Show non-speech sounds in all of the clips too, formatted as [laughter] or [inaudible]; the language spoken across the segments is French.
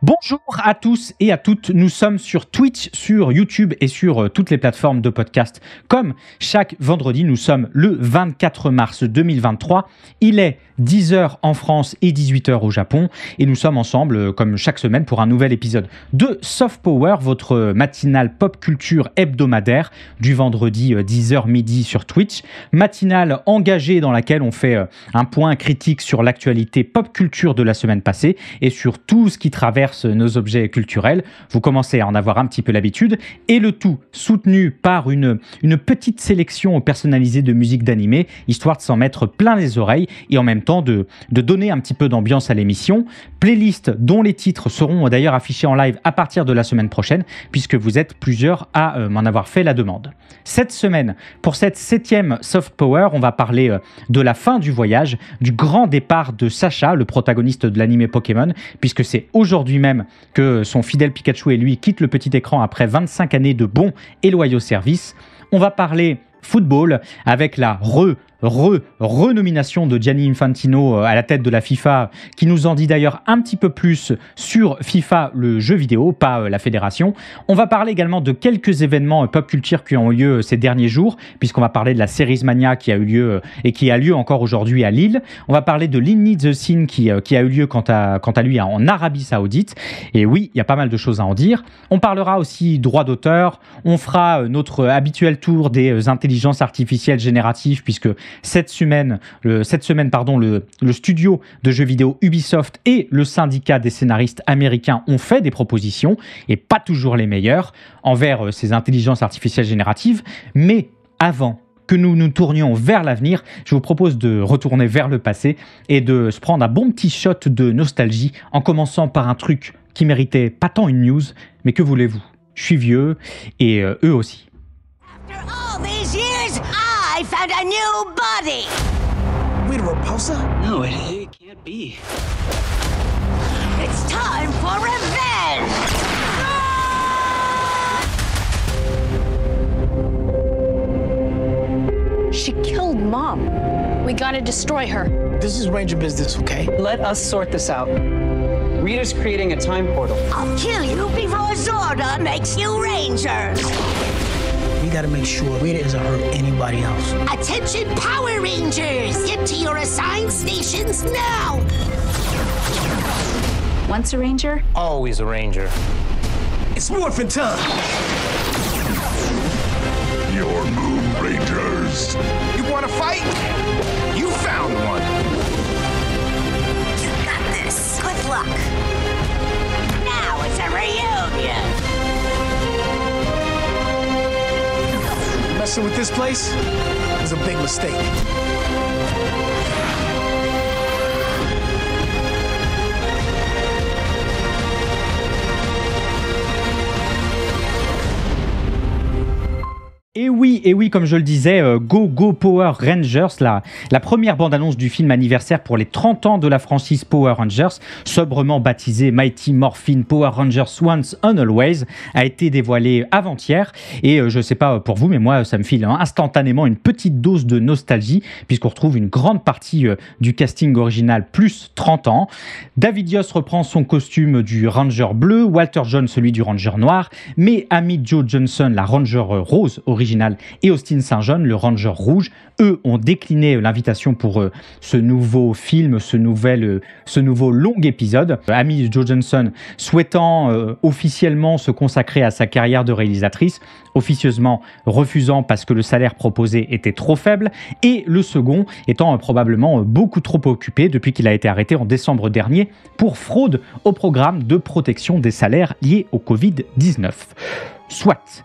Bonjour à tous et à toutes. Nous sommes sur Twitch, sur YouTube et sur euh, toutes les plateformes de podcast. Comme chaque vendredi, nous sommes le 24 mars 2023. Il est 10h en France et 18h au Japon. Et nous sommes ensemble, euh, comme chaque semaine, pour un nouvel épisode de Soft Power, votre matinale pop culture hebdomadaire du vendredi 10h euh, midi sur Twitch. Matinale engagée dans laquelle on fait un point critique sur l'actualité pop culture de la semaine passée et sur tout ce qui traverse nos objets culturels. Vous commencez à en avoir un petit peu l'habitude. Et le tout soutenu par une, une petite sélection personnalisée de musique d'animé, histoire de s'en mettre plein les oreilles et en même temps de, de donner un petit peu d'ambiance à l'émission. Playlist dont les titres seront d'ailleurs affichés en live à partir de la semaine prochaine, puisque vous êtes plusieurs à euh, m'en avoir fait la demande. Cette semaine, pour cette septième soft power, on va parler euh, de la fin du voyage, du grand départ de Sacha, le protagoniste de l'animé Pokémon, puisque c'est aujourd'hui même que son fidèle Pikachu et lui quittent le petit écran après 25 années de bons et loyaux services. On va parler football avec la re re, renomination de Gianni Infantino euh, à la tête de la FIFA, qui nous en dit d'ailleurs un petit peu plus sur FIFA, le jeu vidéo, pas euh, la fédération. On va parler également de quelques événements euh, pop culture qui ont eu lieu ces derniers jours, puisqu'on va parler de la Series Mania qui a eu lieu et qui a lieu encore aujourd'hui à Lille. On va parler de l'Inni the Scene qui, a eu lieu quant à, quant à lui en Arabie Saoudite. Et oui, il y a pas mal de choses à en dire. On parlera aussi droit d'auteur. On fera notre habituel tour des intelligences artificielles génératives, puisque cette semaine, le, cette semaine pardon, le, studio de jeux vidéo Ubisoft et le syndicat des scénaristes américains ont fait des propositions, et pas toujours les meilleures, envers euh, ces intelligences artificielles génératives, mais avant que nous nous tournions vers l'avenir, je vous propose de retourner vers le passé et de se prendre un bon petit shot de nostalgie en commençant par un truc qui méritait pas tant une news, mais que voulez-vous Je suis vieux et euh, eux aussi. found a new body! Wait, Repulsa? No, it, it can't be. It's time for revenge! She killed Mom. We gotta destroy her. This is Ranger business, okay? Let us sort this out. Rita's creating a time portal. I'll kill you before Zorda makes you Rangers. We gotta make sure Rita doesn't hurt anybody else. Attention, Power Rangers! Get to your assigned stations now! Once a ranger? Always a ranger. It's morphin' time! Your move, Rangers! You wanna fight? messing with this place is a big mistake. Et oui, et oui, comme je le disais, euh, Go Go Power Rangers, la, première bande-annonce du film anniversaire pour les 30 ans de la franchise Power Rangers, sobrement baptisée Mighty Morphin Power Rangers Once and Always, a été dévoilée avant-hier. Et euh, je ne sais pas pour vous, mais moi, ça me file hein, instantanément une petite dose de nostalgie, puisqu'on retrouve une grande partie euh, du casting original, plus 30 ans. David Yost reprend son costume du Ranger bleu, Walter John celui du Ranger noir, mais Amy Joe Johnson, la Ranger rose originale, et Austin Saint-John, le Ranger Rouge, eux ont décliné euh, l'invitation pour euh, ce nouveau film, ce, nouvel, euh, ce nouveau long épisode. Amy Jo Johnson souhaitant officiellement se consacrer à sa carrière de réalisatrice, officieusement refusant parce que le salaire proposé était trop faible, et le second étant probablement beaucoup trop occupé depuis qu'il a été arrêté en décembre dernier pour fraude au programme de protection des salaires liés au Covid-19. Soit.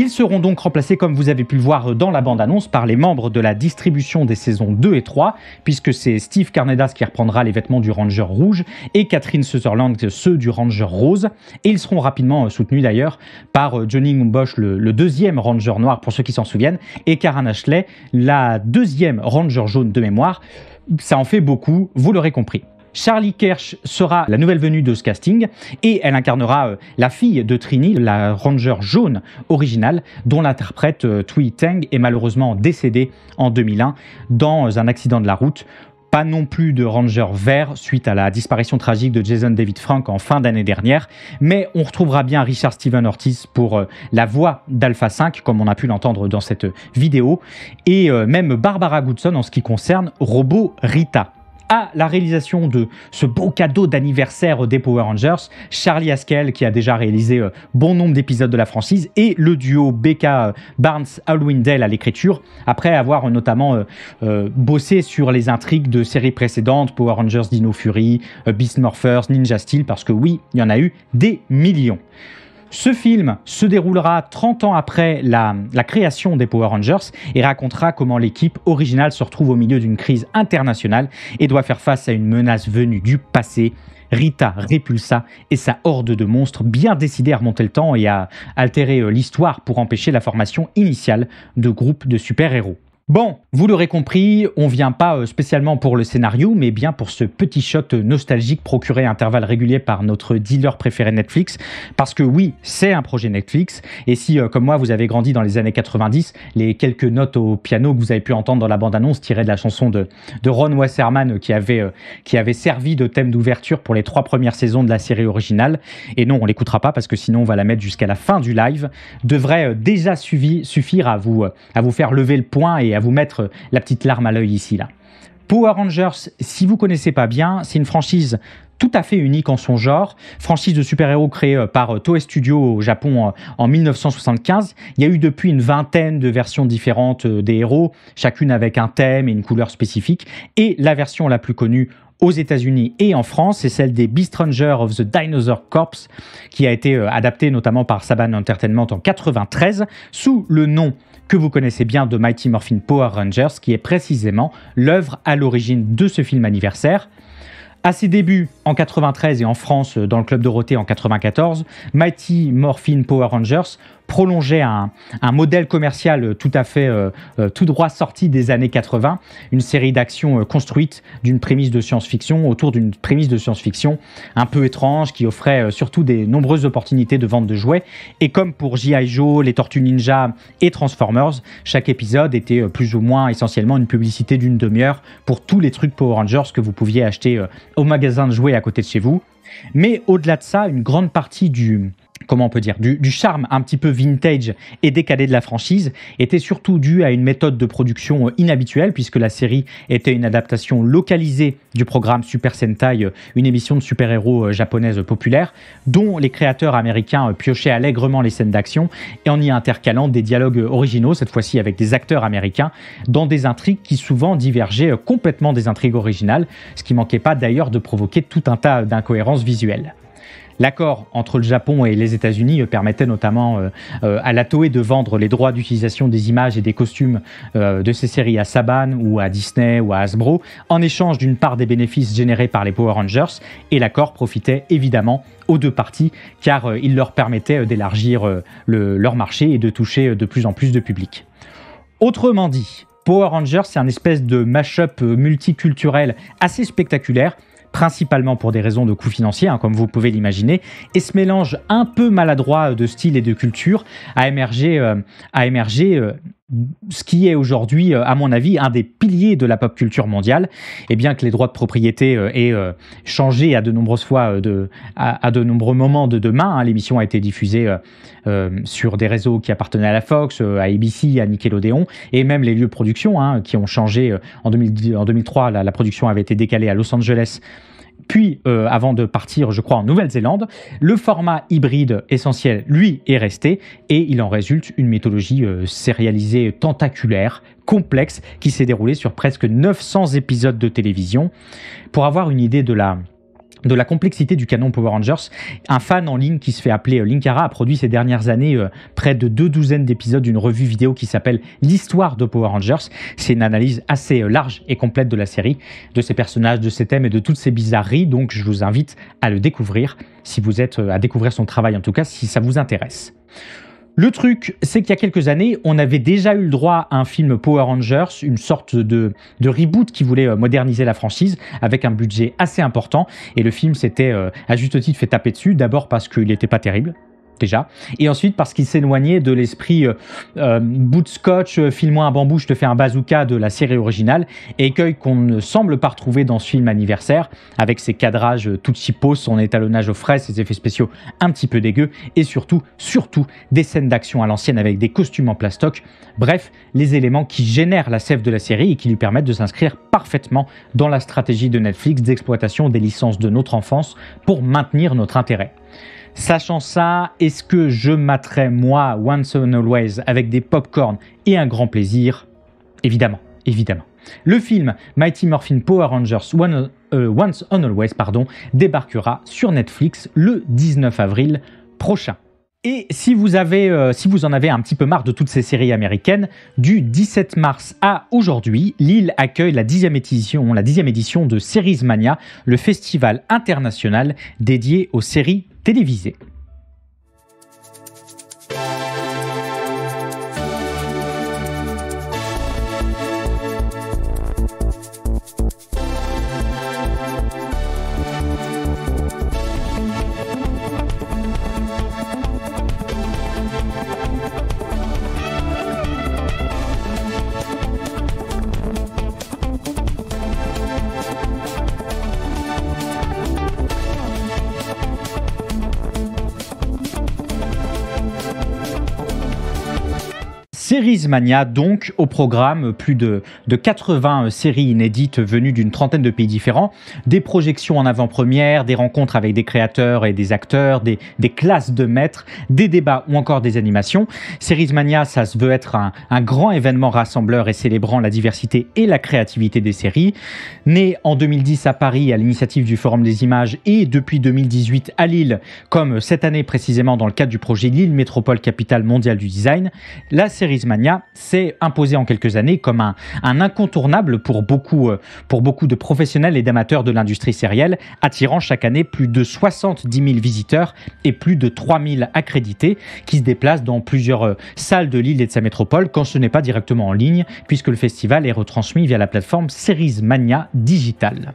Ils seront donc remplacés, comme vous avez pu le voir dans la bande-annonce, par les membres de la distribution des saisons 2 et 3, puisque c'est Steve Carnedas qui reprendra les vêtements du Ranger rouge et Catherine Sutherland ceux du Ranger rose. Et ils seront rapidement euh, soutenus d'ailleurs par euh, Johnny Bosch, le, le, deuxième Ranger noir pour ceux qui s'en souviennent, et Karen Ashley, la deuxième Ranger jaune de mémoire. Ça en fait beaucoup, vous l'aurez compris. Charlie Kersh sera la nouvelle venue de ce casting et elle incarnera euh, la fille de Trini, la ranger jaune originale, dont l'interprète euh, Tui Tang est malheureusement décédée en 2001 dans euh, un accident de la route. Pas non plus de Ranger vert suite à la disparition tragique de Jason David Frank en fin d'année dernière, mais on retrouvera bien Richard Steven Ortiz pour la voix d'Alpha 5, comme on a pu l'entendre dans cette vidéo, et même Barbara Goodson en ce qui concerne Robot Rita à la réalisation de ce beau cadeau d'anniversaire des Power Rangers, Charlie Haskell qui a déjà réalisé euh, bon nombre d'épisodes de la franchise et le duo Becca euh, Barnes Halloween à l'écriture après avoir euh, notamment bossé sur les intrigues de séries précédentes Power Rangers Dino Fury, Beast Morphers, Ninja Steel parce que oui, il y en a eu des millions. Ce film se déroulera 30 ans après la, création des Power Rangers et racontera comment l'équipe originale se retrouve au milieu d'une crise internationale et doit faire face à une menace venue du passé Rita Repulsa et sa horde de monstres bien décidés à remonter le temps et à altérer euh, l'histoire pour empêcher la formation initiale de groupes de super-héros. Bon, vous l'aurez compris, on vient pas euh, spécialement pour le scénario, mais bien pour ce petit shot euh, nostalgique procuré à intervalles réguliers par notre dealer préféré Netflix, parce que oui, c'est un projet Netflix, et si, euh, comme moi, vous avez grandi dans les années 90, les quelques notes au piano que vous avez pu entendre dans la bande-annonce tirées de la chanson de, Ron Wasserman qui avait, qui avait servi de thème d'ouverture pour les trois premières saisons de la série originale, et non, on l'écoutera pas parce que sinon on va la mettre jusqu'à la fin du live, devrait déjà suffire à vous, à vous faire lever le point et vous mettre euh, la petite larme à l'œil ici là. Power Rangers, si vous connaissez pas bien, c'est une franchise tout à fait unique en son genre. Franchise de super-héros créée euh, par euh, Toei Studio au Japon en 1975. Il y a eu depuis une vingtaine de versions différentes des héros, chacune avec un thème et une couleur spécifique. Et la version la plus connue aux États-Unis et en France, c'est celle des Beast Rangers of the Dinosaur Corps, qui a été adaptée notamment par Saban Entertainment en 1993 sous le nom que vous connaissez bien de Mighty Morphin Power Rangers, qui est précisément l'œuvre à l'origine de ce film anniversaire. À ses débuts en 93 et en France dans le club Dorothée en 94, Mighty Morphin Power Rangers prolongeait un, modèle commercial euh, tout à fait euh, euh, tout droit sorti des années 80, une série d'actions construites d'une prémisse de science-fiction, autour d'une prémisse de science-fiction un peu étrange qui offrait surtout des nombreuses opportunités de vente de jouets. Et comme pour G.I. Joe, les Tortues Ninja et Transformers, chaque épisode était plus ou moins essentiellement une publicité d'une demi-heure pour tous les trucs Power Rangers que vous pouviez acheter au magasin de jouets à côté de chez vous. Mais au-delà de ça, une grande partie du, comment on peut dire, du, charme un petit peu vintage et décalé de la franchise était surtout dû à une méthode de production euh, inhabituelle, puisque la série était une adaptation localisée du programme Super Sentai, euh, une émission de super-héros euh, japonaise populaire, dont les créateurs américains piochaient allègrement les scènes d'action et en y intercalant des dialogues originaux, cette fois-ci avec des acteurs américains, dans des intrigues qui souvent divergeaient complètement des intrigues originales, ce qui manquait pas d'ailleurs de provoquer tout un tas d'incohérences visuelles. L'accord entre le Japon et les États-Unis euh, permettait notamment euh, euh, à la Toei de vendre les droits d'utilisation des images et des costumes de ces séries à Saban ou à Disney ou à Hasbro en échange d'une part des bénéfices générés par les Power Rangers et l'accord profitait évidemment aux deux parties car il leur permettait d'élargir leur marché et de toucher de plus en plus de public. Autrement dit, Power Rangers, c'est un espèce de mash-up multiculturel assez spectaculaire principalement pour des raisons de coûts financiers, hein, comme vous pouvez l'imaginer, et ce mélange un peu maladroit de style et de culture a émergé, a ce qui est aujourd'hui, euh, à mon avis, un des piliers de la pop culture mondiale. Et bien que les droits de propriété euh, aient euh, changé à de nombreuses fois, à, de nombreux moments de demain, hein, l'émission a été diffusée sur des réseaux qui appartenaient à la Fox, à ABC, à Nickelodeon, et même les lieux de production hein, qui ont changé en, 2003. la, production avait été décalée à Los Angeles puis euh, avant de partir, je crois, en Nouvelle-Zélande. Le format hybride essentiel, lui, est resté et il en résulte une mythologie euh, sérialisée tentaculaire, complexe, qui s'est déroulée sur presque 900 épisodes de télévision. Pour avoir une idée de la de la complexité du canon Power Rangers. Un fan en ligne qui se fait appeler euh, Linkara a produit ces dernières années euh, près de deux douzaines d'épisodes d'une revue vidéo qui s'appelle L'histoire de Power Rangers. C'est une analyse assez euh, large et complète de la série, de ses personnages, de ses thèmes et de toutes ses bizarreries, donc je vous invite à le découvrir, si vous êtes à découvrir son travail en tout cas, si ça vous intéresse. Le truc, c'est qu'il y a quelques années, on avait déjà eu le droit à un film Power Rangers, une sorte de, de reboot qui voulait euh, moderniser la franchise avec un budget assez important. Et le film s'était, euh, à juste titre, fait taper dessus. D'abord parce qu'il n'était pas terrible, déjà. Et ensuite parce qu'il s'éloignait de l'esprit euh, euh bout de scotch, euh, file-moi un bambou, je te fais un bazooka de la série originale, écueil qu'on ne semble pas retrouver dans ce film anniversaire, avec ses cadrages euh, tout chipos, son étalonnage aux frais, ses effets spéciaux un petit peu dégueux, et surtout, surtout, des scènes d'action à l'ancienne avec des costumes en plastoc, bref, les éléments qui génèrent la sève de la série et qui lui permettent de s'inscrire parfaitement dans la stratégie de Netflix d'exploitation des licences de notre enfance pour maintenir notre intérêt. Sachant ça, est-ce que je materais moi Once and Always avec des pop et un grand plaisir Évidemment, évidemment. Le film Mighty Morphin Power Rangers euh, Once and Always pardon, débarquera sur Netflix le 19 avril prochain. Et si vous, avez, euh, si vous en avez un petit peu marre de toutes ces séries américaines, du 17 mars à aujourd'hui, Lille accueille la 10e édition, la édition de Series Mania, le festival international dédié aux séries télévisé. Series Mania, donc, au programme, plus de, 80 euh, séries inédites venues d'une trentaine de pays différents, des projections en avant-première, des rencontres avec des créateurs et des acteurs, des, classes de maîtres, des débats ou encore des animations. Series Mania, ça se veut être un, grand événement rassembleur et célébrant la diversité et la créativité des séries. Né en 2010 à Paris à l'initiative du Forum des images et depuis 2018 à Lille, comme cette année précisément dans le cadre du projet Lille Métropole Capitale Mondiale du Design, la Series Mania s'est imposé en quelques années comme un, incontournable pour beaucoup, euh, pour beaucoup de professionnels et d'amateurs de l'industrie sérielle, attirant chaque année plus de 70 000 visiteurs et plus de 3 000 accrédités qui se déplacent dans plusieurs euh, salles de l'île et de sa métropole quand ce n'est pas directement en ligne, puisque le festival est retransmis via la plateforme Series Mania Digital.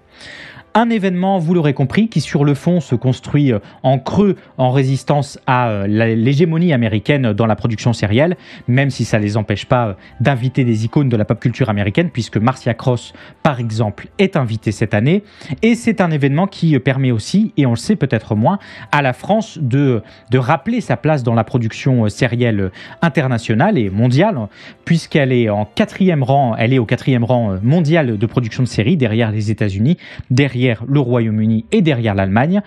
Un événement, vous l'aurez compris, qui sur le fond se construit euh, en creux en résistance à euh, l'hégémonie américaine dans la production sérielle, même si ça ne les empêche pas euh, d'inviter des icônes de la pop culture américaine, puisque Marcia Cross, par exemple, est invitée cette année. Et c'est un événement qui permet aussi, et on le sait peut-être moins, à la France de, rappeler sa place dans la production sérielle internationale et mondiale, puisqu'elle est en quatrième rang, elle est au quatrième rang mondial de production de séries derrière les États-Unis, derrière le Royaume-Uni et derrière l'Allemagne.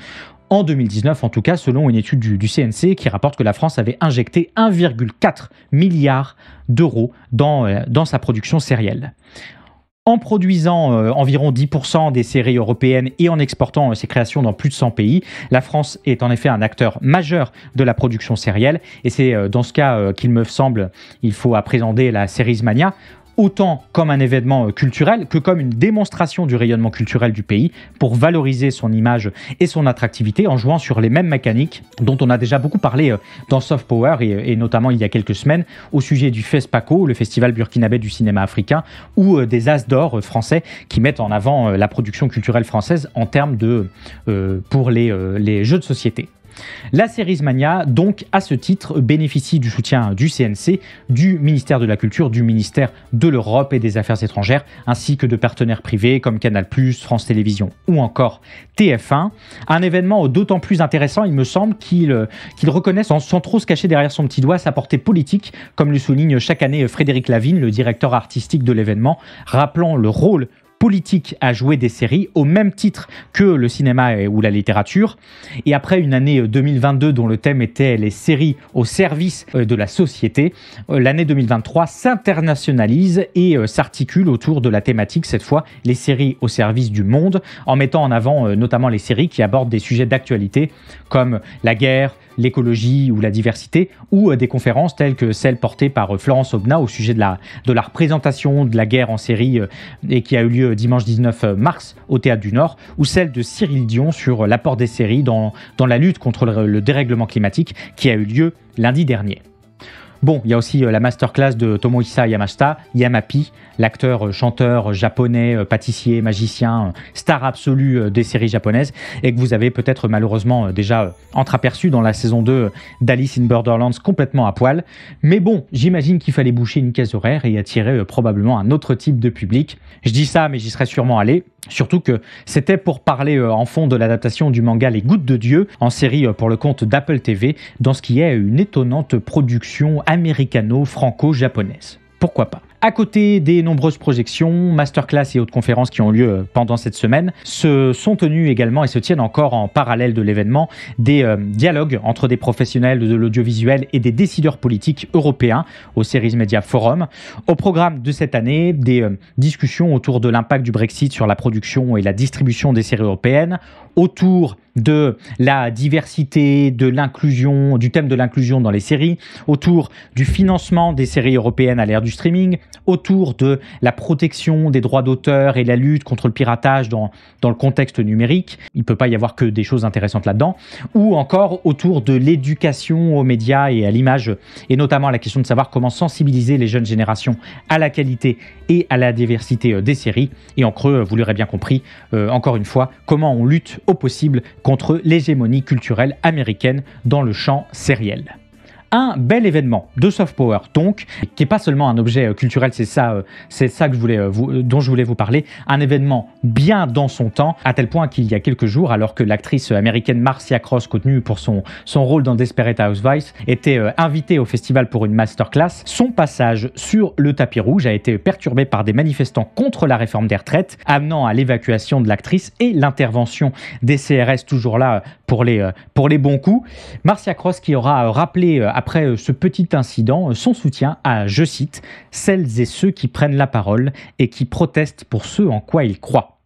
En 2019, en tout cas, selon une étude du, CNC qui rapporte que la France avait injecté 1,4 milliard d'euros dans, euh, dans sa production sérielle. En produisant euh, environ 10% des séries européennes et en exportant euh, ses créations dans plus de 100 pays, la France est en effet un acteur majeur de la production sérielle Et c'est dans ce cas qu'il me semble il faut appréhender la mania autant comme un événement euh, culturel que comme une démonstration du rayonnement culturel du pays pour valoriser son image et son attractivité en jouant sur les mêmes mécaniques dont on a déjà beaucoup parlé euh, dans Soft Power et, notamment il y a quelques semaines au sujet du FESPACO, le festival burkinabé du cinéma africain, ou euh, des As d'or français qui mettent en avant la production culturelle française en termes de pour les jeux de société. La série Mania, donc, à ce titre, bénéficie du soutien du CNC, du ministère de la Culture, du ministère de l'Europe et des Affaires étrangères, ainsi que de partenaires privés comme Canal+, France Télévisions ou encore TF1. Un événement d'autant plus intéressant, il me semble, qu'il reconnaît euh, reconnaissent sans, sans trop se cacher derrière son petit doigt sa portée politique, comme le souligne chaque année Frédéric Lavigne, le directeur artistique de l'événement, rappelant le rôle politique à jouer des séries au même titre que le cinéma ou la littérature. Et après une année 2022 euh, dont le thème était les séries au service euh, de la société, euh, l'année 2023 s'internationalise et s'articule autour de la thématique, cette fois les séries au service du monde, en mettant en avant notamment les séries qui abordent des sujets d'actualité comme la guerre, l'écologie ou la diversité, ou euh, des conférences telles que celle portée par euh, Florence Obna au sujet de la, représentation de la guerre en série euh, et qui a eu lieu dimanche 19 mars au Théâtre du Nord, ou celle de Cyril Dion sur l'apport des séries dans, la lutte contre le dérèglement climatique qui a eu lieu lundi dernier. Bon, il y a aussi euh, la masterclass de Tomohisa Yamashita, Yamapi, l'acteur, euh, chanteur euh, japonais, pâtissier, magicien, star absolu des séries japonaises, et que vous avez peut-être malheureusement déjà entreaperçu dans la saison 2 d'Alice in Borderlands complètement à poil. Mais bon, j'imagine qu'il fallait boucher une case horaire et attirer probablement un autre type de public. Je dis ça, mais j'y serais sûrement allé. Surtout que c'était pour parler euh, en fond de l'adaptation du manga Les Gouttes de Dieu en série euh, pour le compte d'Apple TV dans ce qui est une étonnante production américano-franco-japonaise. Pourquoi pas à côté des nombreuses projections, masterclass et autres conférences qui ont lieu euh, pendant cette semaine, se sont tenues également et se tiennent encore en parallèle de l'événement des euh, dialogues entre des professionnels de l'audiovisuel et des décideurs politiques européens au Series Media Forum. Au programme de cette année, des euh, discussions autour de l'impact du Brexit sur la production et la distribution des séries européennes autour de la diversité, de l'inclusion, du thème de l'inclusion dans les séries, autour du financement des séries européennes à l'ère du streaming, autour de la protection des droits d'auteur et la lutte contre le piratage dans, dans le contexte numérique. Il ne peut pas y avoir que des choses intéressantes là-dedans. Ou encore autour de l'éducation aux médias et à l'image, et notamment à la question de savoir comment sensibiliser les jeunes générations à la qualité et à la diversité euh, des séries. Et en creux, vous l'aurez bien compris, euh, encore une fois, comment on lutte au possible contre l'hégémonie culturelle américaine dans le champ sériel un bel événement de soft power, donc, qui n'est pas seulement un objet euh, culturel, c'est ça, euh, c'est ça que je voulais, euh, vous, dont je voulais vous parler, un événement bien dans son temps, à tel point qu'il y a quelques jours, alors que l'actrice américaine Marcia Cross, connue pour son, son rôle dans Desperate Housewives, était invitée au festival pour une masterclass, son passage sur le tapis rouge a été perturbé par des manifestants contre la réforme des retraites, amenant à l'évacuation de l'actrice et l'intervention des CRS, toujours là pour les, pour les bons coups. Marcia Cross qui aura rappelé après euh, ce petit incident euh, son soutien à, je cite, celles et ceux qui prennent la parole et qui protestent pour ce en quoi ils croient.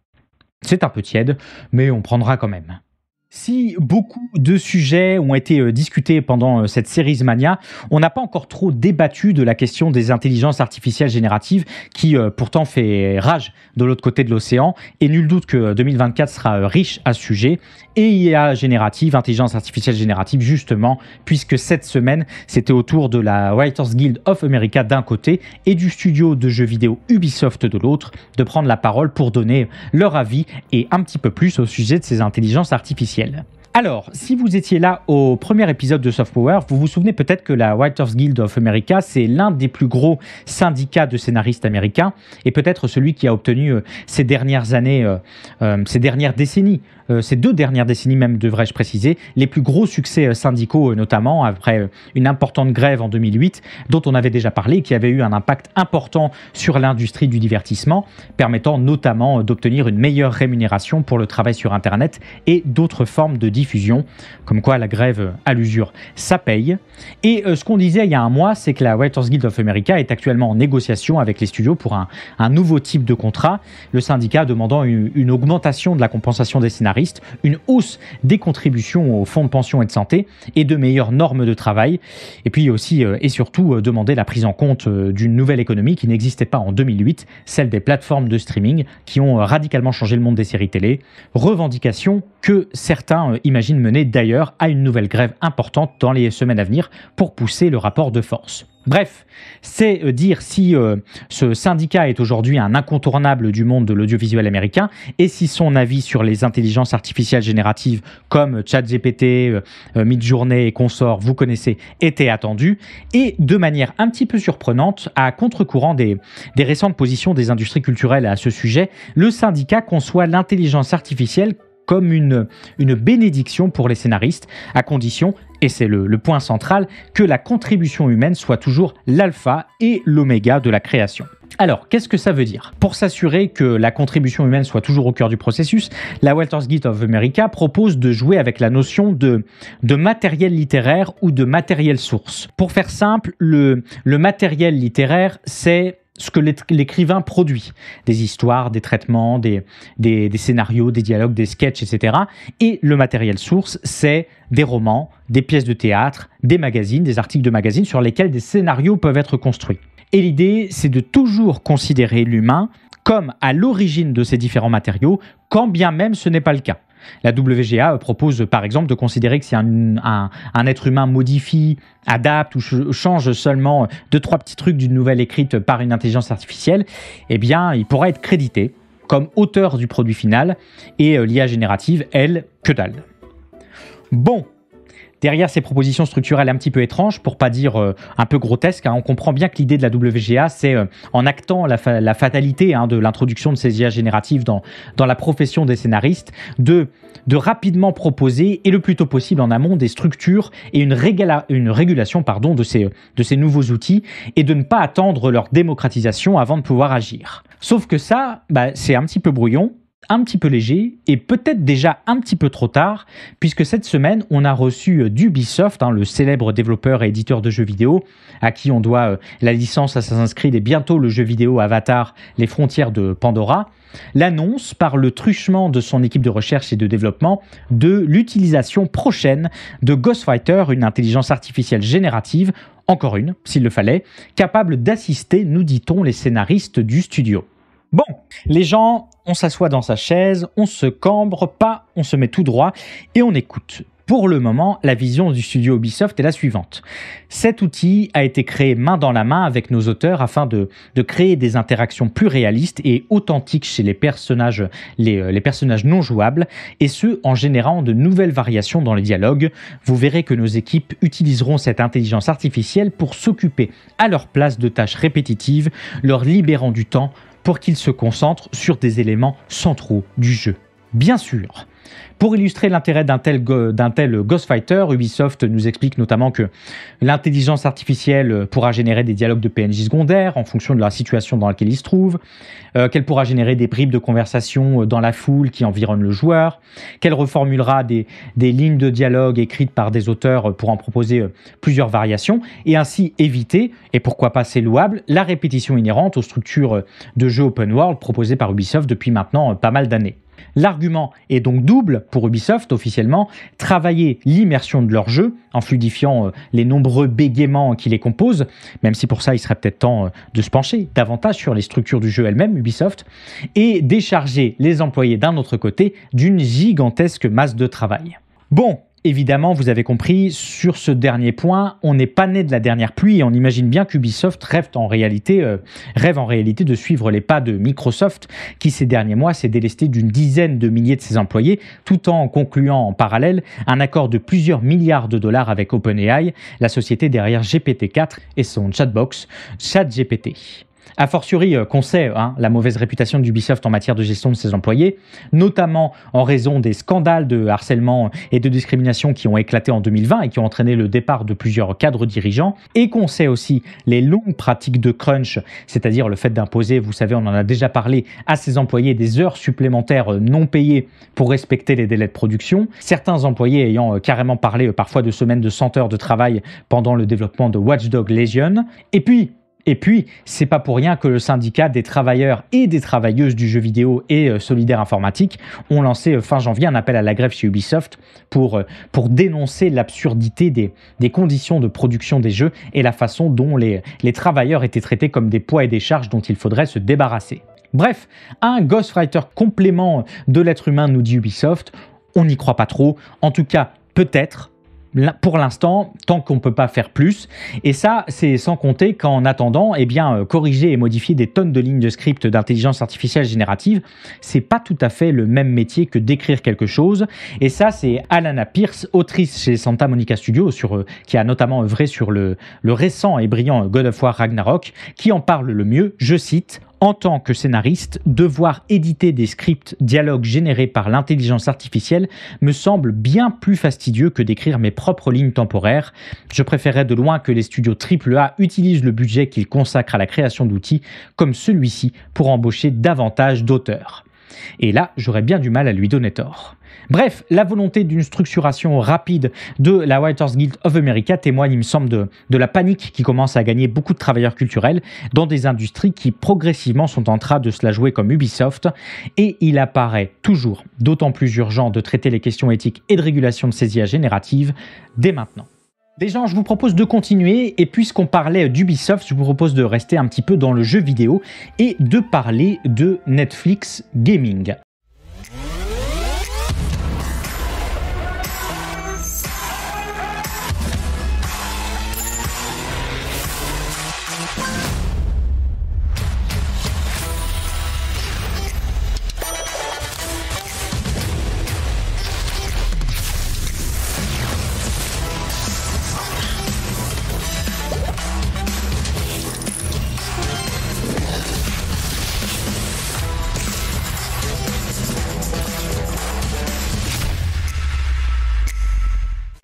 C'est un peu tiède, mais on prendra quand même. Si beaucoup de sujets ont été euh, discutés pendant euh, cette série Mania, on n'a pas encore trop débattu de la question des intelligences artificielles génératives qui euh, pourtant fait rage de l'autre côté de l'océan et nul doute que 2024 sera riche à ce sujet et IA générative, intelligence artificielle générative justement puisque cette semaine c'était autour de la Writers Guild of America d'un côté et du studio de jeux vidéo Ubisoft de l'autre de prendre la parole pour donner leur avis et un petit peu plus au sujet de ces intelligences artificielles. Kiel'e. Alors, si vous étiez là au premier épisode de Soft Power, vous vous souvenez peut-être que la Writers Guild of America, c'est l'un des plus gros syndicats de scénaristes américains et peut-être celui qui a obtenu euh, ces dernières années, euh, euh, ces dernières décennies, ces deux dernières décennies même, devrais-je préciser, les plus gros succès syndicaux, notamment après une importante grève en 2008 dont on avait déjà parlé qui avait eu un impact important sur l'industrie du divertissement, permettant notamment d'obtenir une meilleure rémunération pour le travail sur Internet et d'autres formes de diffusion, comme quoi la grève à l'usure, ça paye. Et euh, ce qu'on disait il y a un mois, c'est que la Writers Guild of America est actuellement en négociation avec les studios pour un, nouveau type de contrat, le syndicat demandant une, augmentation de la compensation des scénaristes, une hausse des contributions aux fonds de pension et de santé, et de meilleures normes de travail, et puis aussi euh, et surtout euh, demander la prise en compte d'une nouvelle économie qui n'existait pas en 2008, celle des plateformes de streaming qui ont radicalement changé le monde des séries télé. Revendication que certains euh, imaginent mener d'ailleurs à une nouvelle grève importante dans les semaines à venir pour pousser le rapport de force. Bref, c'est euh, dire si euh, ce syndicat est aujourd'hui un incontournable du monde de l'audiovisuel américain et si son avis sur les intelligences artificielles génératives comme ChatGPT, Midjourney et consorts, vous connaissez, était attendu et de manière un petit peu surprenante, à contre-courant des récentes positions des industries culturelles à ce sujet, le syndicat conçoit l'intelligence artificielle comme une, une bénédiction pour les scénaristes, à condition, et c'est le, point central, que la contribution humaine soit toujours l'alpha et l'oméga de la création. Alors, qu'est-ce que ça veut dire Pour s'assurer que la contribution humaine soit toujours au cœur du processus, la Walters Guild of America propose de jouer avec la notion de, de matériel littéraire ou de matériel source. Pour faire simple, le matériel littéraire, c'est ce que l'écrivain produit, des histoires, des traitements, des, scénarios, des dialogues, des sketchs, etc. Et le matériel source, c'est des romans, des pièces de théâtre, des magazines, des articles de magazines sur lesquels des scénarios peuvent être construits. Et l'idée, c'est de toujours considérer l'humain comme à l'origine de ces différents matériaux, quand bien même ce n'est pas le cas. La WGA euh, propose euh, par exemple de considérer que si un, être humain modifie, adapte ou change seulement euh, deux, trois petits trucs d'une nouvelle écrite par une intelligence artificielle, eh bien, il pourra être crédité comme auteur du produit final et l'IA générative, elle, que dalle. Bon, derrière ces propositions structurelles un petit peu étranges, pour pas dire euh, un peu grotesques, hein, on comprend bien que l'idée de la WGA, c'est euh, en actant la, fatalité hein, de l'introduction de ces IA génératives dans, la profession des scénaristes, de, rapidement proposer, et le plus tôt possible en amont, des structures et une, régulation de, ces, nouveaux outils, et de ne pas attendre leur démocratisation avant de pouvoir agir. Sauf que ça, bah, c'est un petit peu brouillon, un petit peu léger et peut-être déjà un petit peu trop tard, puisque cette semaine, on a reçu euh, d'Ubisoft, hein, le célèbre développeur et éditeur de jeux vidéo, à qui on doit euh, la licence Assassin's Creed et bientôt le jeu vidéo Avatar, les frontières de Pandora, l'annonce par le truchement de son équipe de recherche et de développement de l'utilisation prochaine de Ghostwriter, une intelligence artificielle générative, encore une, s'il le fallait, capable d'assister, nous dit-on, les scénaristes du studio. Bon, les gens, on s'assoit dans sa chaise, on se cambre, pas, on se met tout droit et on écoute. Pour le moment, la vision du studio Ubisoft est la suivante. Cet outil a été créé main dans la main avec nos auteurs afin de, créer des interactions plus réalistes et authentiques chez les personnages, euh, les personnages non jouables, et ce en générant de nouvelles variations dans les dialogues. Vous verrez que nos équipes utiliseront cette intelligence artificielle pour s'occuper à leur place de tâches répétitives, leur libérant du temps pour qu'il se concentre sur des éléments centraux du jeu. Bien sûr, pour illustrer l'intérêt d'un tel, Ghost Fighter, Ubisoft nous explique notamment que l'intelligence artificielle pourra générer des dialogues de PNJ secondaires en fonction de la situation dans laquelle il se trouve, euh, qu'elle pourra générer des bribes de conversation euh, dans la foule qui environne le joueur, qu'elle reformulera des, des lignes de dialogue écrites par des auteurs euh, pour en proposer plusieurs variations, et ainsi éviter, et pourquoi pas c'est louable, la répétition inhérente aux structures de jeux open world proposées par Ubisoft depuis maintenant pas mal d'années. L'argument est donc double pour Ubisoft officiellement, travailler l'immersion de leur jeu en fluidifiant euh, les nombreux bégaiements qui les composent, même si pour ça il serait peut-être temps euh, de se pencher davantage sur les structures du jeu elles-mêmes, Ubisoft, et décharger les employés d'un autre côté d'une gigantesque masse de travail. Bon, Évidemment, vous avez compris, sur ce dernier point, on n'est pas né de la dernière pluie et on imagine bien qu'Ubisoft rêve en réalité, euh, rêve en réalité de suivre les pas de Microsoft, qui ces derniers mois s'est délesté d'une dizaine de milliers de ses employés, tout en concluant en parallèle un accord de plusieurs milliards de dollars avec OpenAI, la société derrière GPT-4 et son chatbox ChatGPT. A fortiori euh, qu'on sait hein, la mauvaise réputation d'Ubisoft en matière de gestion de ses employés, notamment en raison des scandales de harcèlement et de discrimination qui ont éclaté en 2020 et qui ont entraîné le départ de plusieurs cadres dirigeants, et qu'on sait aussi les longues pratiques de crunch, c'est-à-dire le fait d'imposer, vous savez, on en a déjà parlé, à ses employés des heures supplémentaires euh, non payées pour respecter les délais de production, certains employés ayant euh, carrément parlé parfois de semaines de 100 heures de travail pendant le développement de Watchdog Legion, et puis et puis, c'est pas pour rien que le syndicat des travailleurs et des travailleuses du jeu vidéo et euh, Solidaire Informatique ont lancé euh, fin janvier un appel à la grève chez Ubisoft pour, euh, pour dénoncer l'absurdité des, conditions de production des jeux et la façon dont les, les travailleurs étaient traités comme des poids et des charges dont il faudrait se débarrasser. Bref, un Ghostwriter complément de l'être humain, nous dit Ubisoft, on n'y croit pas trop, en tout cas peut-être, pour l'instant, tant qu'on ne peut pas faire plus. Et ça, c'est sans compter qu'en attendant, eh bien, euh, corriger et modifier des tonnes de lignes de script d'intelligence artificielle générative, c'est pas tout à fait le même métier que d'écrire quelque chose. Et ça, c'est Alana Pierce, autrice chez Santa Monica Studio, sur, euh, qui a notamment œuvré sur le, le récent et brillant God of War Ragnarok, qui en parle le mieux. Je cite en tant que scénariste, devoir éditer des scripts dialogues générés par l'intelligence artificielle me semble bien plus fastidieux que d'écrire mes propres lignes temporaires. Je préférerais de loin que les studios AAA utilisent le budget qu'ils consacrent à la création d'outils comme celui-ci pour embaucher davantage d'auteurs. Et là, j'aurais bien du mal à lui donner tort. Bref, la volonté d'une structuration rapide de la Writers Guild of America témoigne, il me semble, de, de, la panique qui commence à gagner beaucoup de travailleurs culturels dans des industries qui progressivement sont en train de se la jouer comme Ubisoft, et il apparaît toujours d'autant plus urgent de traiter les questions éthiques et de régulation de ces IA génératives dès maintenant. Déjà, je vous propose de continuer et puisqu'on parlait d'Ubisoft, je vous propose de rester un petit peu dans le jeu vidéo et de parler de Netflix Gaming.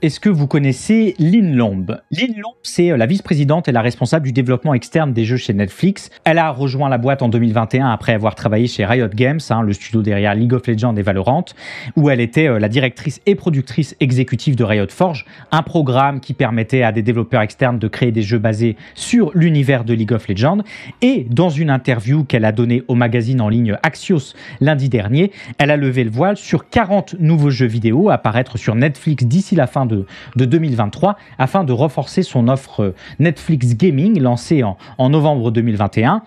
est-ce que vous connaissez Lynn Lomb Lynn Lomb, c'est euh, la vice-présidente et la responsable du développement externe des jeux chez Netflix. Elle a rejoint la boîte en 2021 après avoir travaillé chez Riot Games, hein, le studio derrière League of Legends et Valorant, où elle était euh, la directrice et productrice exécutive de Riot Forge, un programme qui permettait à des développeurs externes de créer des jeux basés sur l'univers de League of Legends. Et dans une interview qu'elle a donnée au magazine en ligne Axios lundi dernier, elle a levé le voile sur 40 nouveaux jeux vidéo à apparaître sur Netflix d'ici la fin de de, 2023 afin de renforcer son offre Netflix Gaming lancée en, en novembre 2021.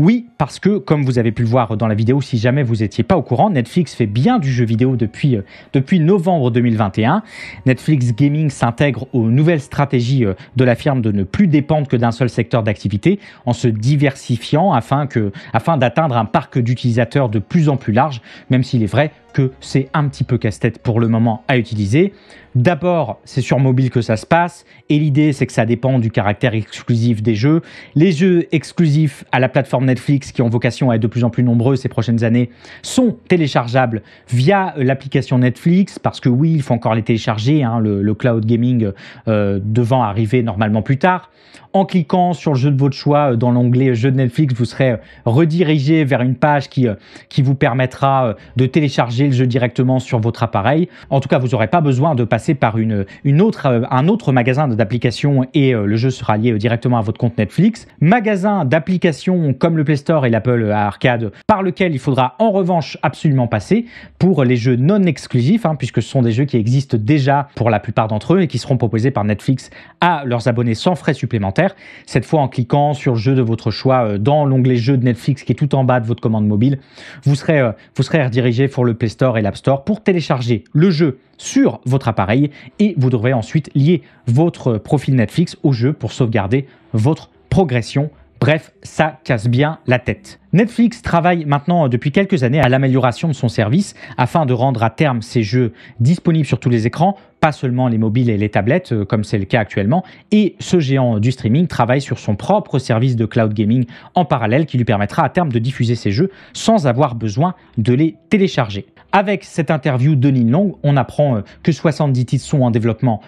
Oui, parce que, comme vous avez pu le voir dans la vidéo, si jamais vous n'étiez pas au courant, Netflix fait bien du jeu vidéo depuis, euh, depuis novembre 2021. Netflix Gaming s'intègre aux nouvelles stratégies euh, de la firme de ne plus dépendre que d'un seul secteur d'activité en se diversifiant afin, afin d'atteindre un parc d'utilisateurs de plus en plus large, même s'il est vrai que c'est un petit peu casse-tête pour le moment à utiliser. D'abord, c'est sur mobile que ça se passe, et l'idée c'est que ça dépend du caractère exclusif des jeux. Les jeux exclusifs à la plateforme Netflix qui ont vocation à être de plus en plus nombreux ces prochaines années sont téléchargeables via euh, l'application Netflix parce que oui, il faut encore les télécharger, hein, le, cloud gaming euh, devant arriver normalement plus tard en cliquant sur le jeu de votre choix euh, dans l'onglet jeu de Netflix, vous serez euh, redirigé vers une page qui, euh, qui vous permettra de télécharger le jeu directement sur votre appareil. En tout cas, vous n'aurez pas besoin de passer par une, une autre, un autre magasin d'applications et le jeu sera lié directement à votre compte Netflix. Magasin d'applications comme le Play Store et l'Apple Arcade par lequel il faudra en revanche absolument passer pour les jeux non exclusifs, hein, puisque ce sont des jeux qui existent déjà pour la plupart d'entre eux et qui seront proposés par Netflix à leurs abonnés sans frais supplémentaires cette fois en cliquant sur jeu de votre choix euh, dans l'onglet jeu de Netflix qui est tout en bas de votre commande mobile, vous serez, euh, vous serez redirigé pour le Play Store et l'App Store pour télécharger le jeu sur votre appareil et vous devrez ensuite lier votre profil Netflix au jeu pour sauvegarder votre progression Bref, ça casse bien la tête. Netflix travaille maintenant euh, depuis quelques années à l'amélioration de son service afin de rendre à terme ses jeux disponibles sur tous les écrans pas seulement les mobiles et les tablettes, euh, comme c'est le cas actuellement. Et ce géant du streaming travaille sur son propre service de cloud gaming en parallèle qui lui permettra à terme de diffuser ses jeux sans avoir besoin de les télécharger. Avec cette interview de Nin Long, on apprend euh, que 70 titres sont en développement,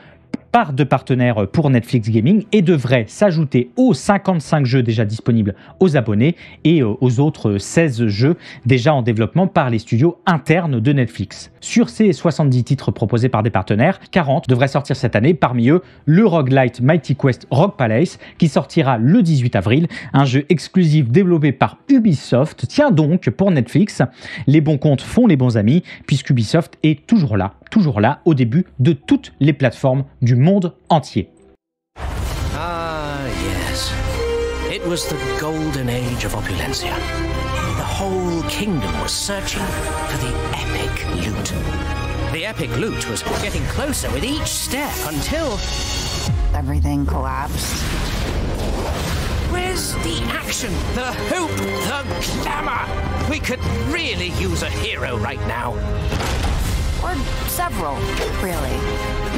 par deux partenaires pour Netflix Gaming et devrait s'ajouter aux 55 jeux déjà disponibles aux abonnés et euh, aux autres 16 jeux déjà en développement par les studios internes de Netflix. Sur ces 70 titres proposés par des partenaires, 40 devraient sortir cette année, parmi eux le roguelite Mighty Quest Rock Palace qui sortira le 18 avril, un jeu exclusif développé par Ubisoft. Tiens donc pour Netflix, les bons comptes font les bons amis puisqu'Ubisoft est toujours là toujours là au début de toutes les plateformes du monde entier. Ah, yes. It was the golden age of opulencia. The whole kingdom was searching for the epic loot. The epic loot was getting closer with each step until everything collapsed. Where's the action, the hope, the glamour? We could really use a hero right now. Or several, really.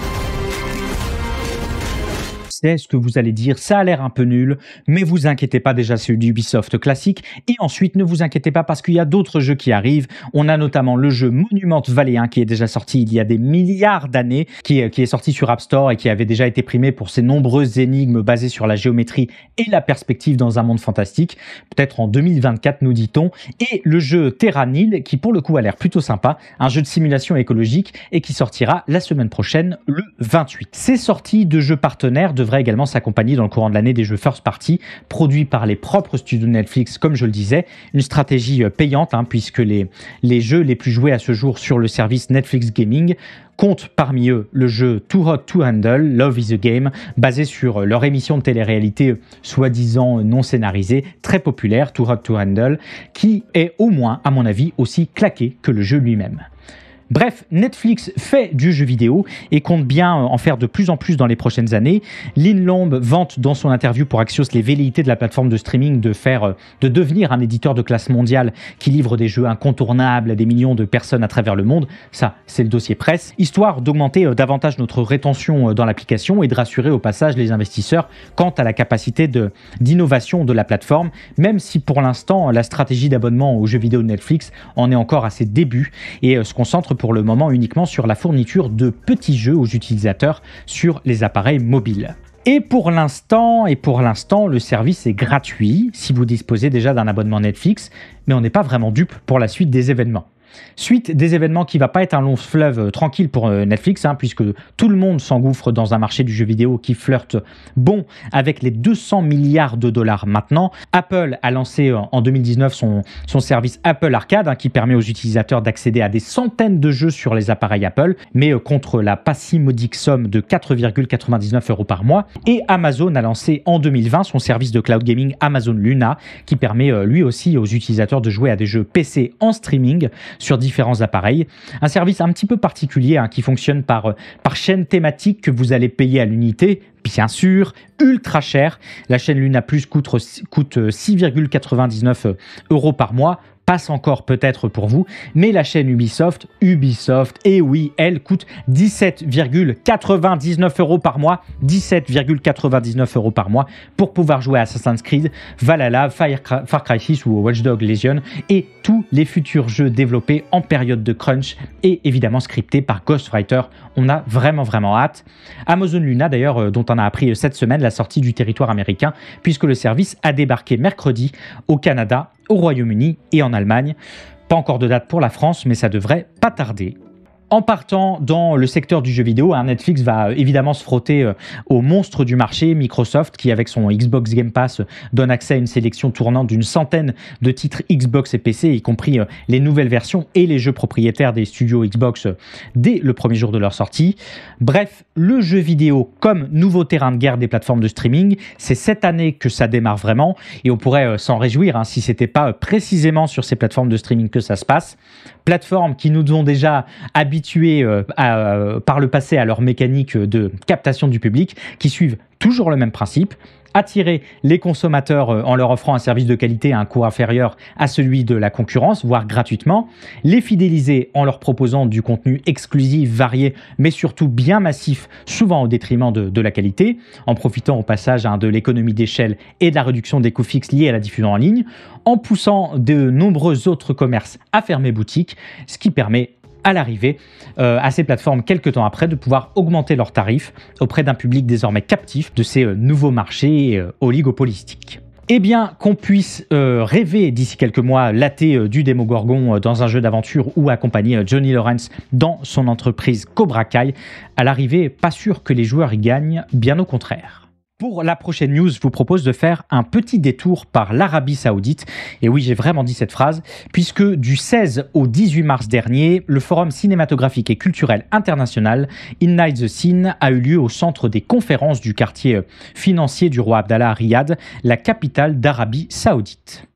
ce que vous allez dire, ça a l'air un peu nul, mais vous inquiétez pas déjà, c'est du Ubisoft classique. Et ensuite, ne vous inquiétez pas parce qu'il y a d'autres jeux qui arrivent. On a notamment le jeu Monument Valley 1 qui est déjà sorti il y a des milliards d'années, qui, qui est sorti sur App Store et qui avait déjà été primé pour ses nombreuses énigmes basées sur la géométrie et la perspective dans un monde fantastique. Peut-être en 2024, nous dit-on. Et le jeu Terra qui pour le coup a l'air plutôt sympa, un jeu de simulation écologique et qui sortira la semaine prochaine le 28. Ces sorties de jeux partenaires devraient également s'accompagner dans le courant de l'année des jeux first party produits par les propres studios Netflix, comme je le disais. Une stratégie euh, payante, hein, puisque les, les jeux les plus joués à ce jour sur le service Netflix Gaming compte parmi eux le jeu To Rock to Handle, Love is a Game, basé sur euh, leur émission de télé-réalité euh, soi-disant non scénarisée, très populaire, To Rock to Handle, qui est au moins, à mon avis, aussi claqué que le jeu lui-même. Bref, Netflix fait du jeu vidéo et compte bien euh, en faire de plus en plus dans les prochaines années. Lynn Lomb vante dans son interview pour Axios les velléités de la plateforme de streaming de faire, euh, de devenir un éditeur de classe mondiale qui livre des jeux incontournables à des millions de personnes à travers le monde. Ça, c'est le dossier presse, histoire d'augmenter euh, davantage notre rétention dans l'application et de rassurer au passage les investisseurs quant à la capacité d'innovation de, la plateforme, même si pour l'instant la stratégie d'abonnement aux jeux vidéo de Netflix en est encore à ses débuts et se concentre pour le moment uniquement sur la fourniture de petits jeux aux utilisateurs sur les appareils mobiles. Et pour l'instant, et pour l'instant, le service est gratuit si vous disposez déjà d'un abonnement Netflix, mais on n'est pas vraiment dupe pour la suite des événements. Suite des événements qui va pas être un long fleuve euh, tranquille pour euh, Netflix, hein, puisque tout le monde s'engouffre dans un marché du jeu vidéo qui flirte bon avec les 200 milliards de dollars maintenant. Apple a lancé euh, en 2019 son, son service Apple Arcade, hein, qui permet aux utilisateurs d'accéder à des centaines de jeux sur les appareils Apple, mais contre la pas si modique somme de 4,99 euros par mois. Et Amazon a lancé en 2020 son service de cloud gaming Amazon Luna, qui permet lui aussi aux utilisateurs de jouer à des jeux PC en streaming sur différents appareils. Un service un petit peu particulier hein, qui fonctionne par, euh, par chaîne thématique que vous allez payer à l'unité, bien sûr, ultra cher. La chaîne Luna Plus coûte, coûte euh, 6,99 euh, euros par mois encore peut-être pour vous, mais la chaîne Ubisoft, Ubisoft, et eh oui, elle coûte 17,99 euros par mois, 17,99 euros par mois pour pouvoir jouer à Assassin's Creed, Valhalla, Far Cry 6 ou Watch Dogs Legion et tous les futurs jeux développés en période de crunch et évidemment scriptés par Ghostwriter. On a vraiment vraiment hâte. Amazon Luna d'ailleurs, euh, dont on a appris euh, cette semaine la sortie du territoire américain, puisque le service a débarqué mercredi au Canada au Royaume-Uni et en Allemagne. Pas encore de date pour la France, mais ça devrait pas tarder en partant dans le secteur du jeu vidéo, hein, Netflix va euh, évidemment se frotter euh, au monstre du marché, Microsoft, qui avec son Xbox Game Pass donne accès à une sélection tournante d'une centaine de titres Xbox et PC, y compris euh, les nouvelles versions et les jeux propriétaires des studios Xbox dès le premier jour de leur sortie. Bref, le jeu vidéo comme nouveau terrain de guerre des plateformes de streaming, c'est cette année que ça démarre vraiment et on pourrait s'en réjouir si hein, si c'était pas précisément sur ces plateformes de streaming que ça se passe plateformes qui nous ont déjà habitués euh, euh, par le passé à leur mécanique de captation du public, qui suivent toujours le même principe, attirer les consommateurs euh, en leur offrant un service de qualité à un coût inférieur à celui de la concurrence, voire gratuitement, les fidéliser en leur proposant du contenu exclusif, varié, mais surtout bien massif, souvent au détriment de, la qualité, en profitant au passage hein, de l'économie d'échelle et de la réduction des coûts fixes liés à la diffusion en ligne, en poussant de nombreux autres commerces à fermer boutique, ce qui permet à l'arrivée euh, à ces plateformes quelques temps après de pouvoir augmenter leurs tarifs auprès d'un public désormais captif de ces euh, nouveaux marchés euh, oligopolistiques. Eh bien, qu'on puisse rêver d'ici quelques mois l'athée du Démogorgon dans un jeu d'aventure ou accompagner Johnny Lawrence dans son entreprise Cobra Kai, à l'arrivée, pas sûr que les joueurs y gagnent, bien au contraire. Pour la prochaine news, je vous propose de faire un petit détour par l'Arabie Saoudite. Et oui, j'ai vraiment dit cette phrase, puisque du 16 au 18 mars dernier, le Forum cinématographique et culturel international In Night the Scene a eu lieu au centre des conférences du quartier financier du roi Abdallah Riyad, la capitale d'Arabie Saoudite.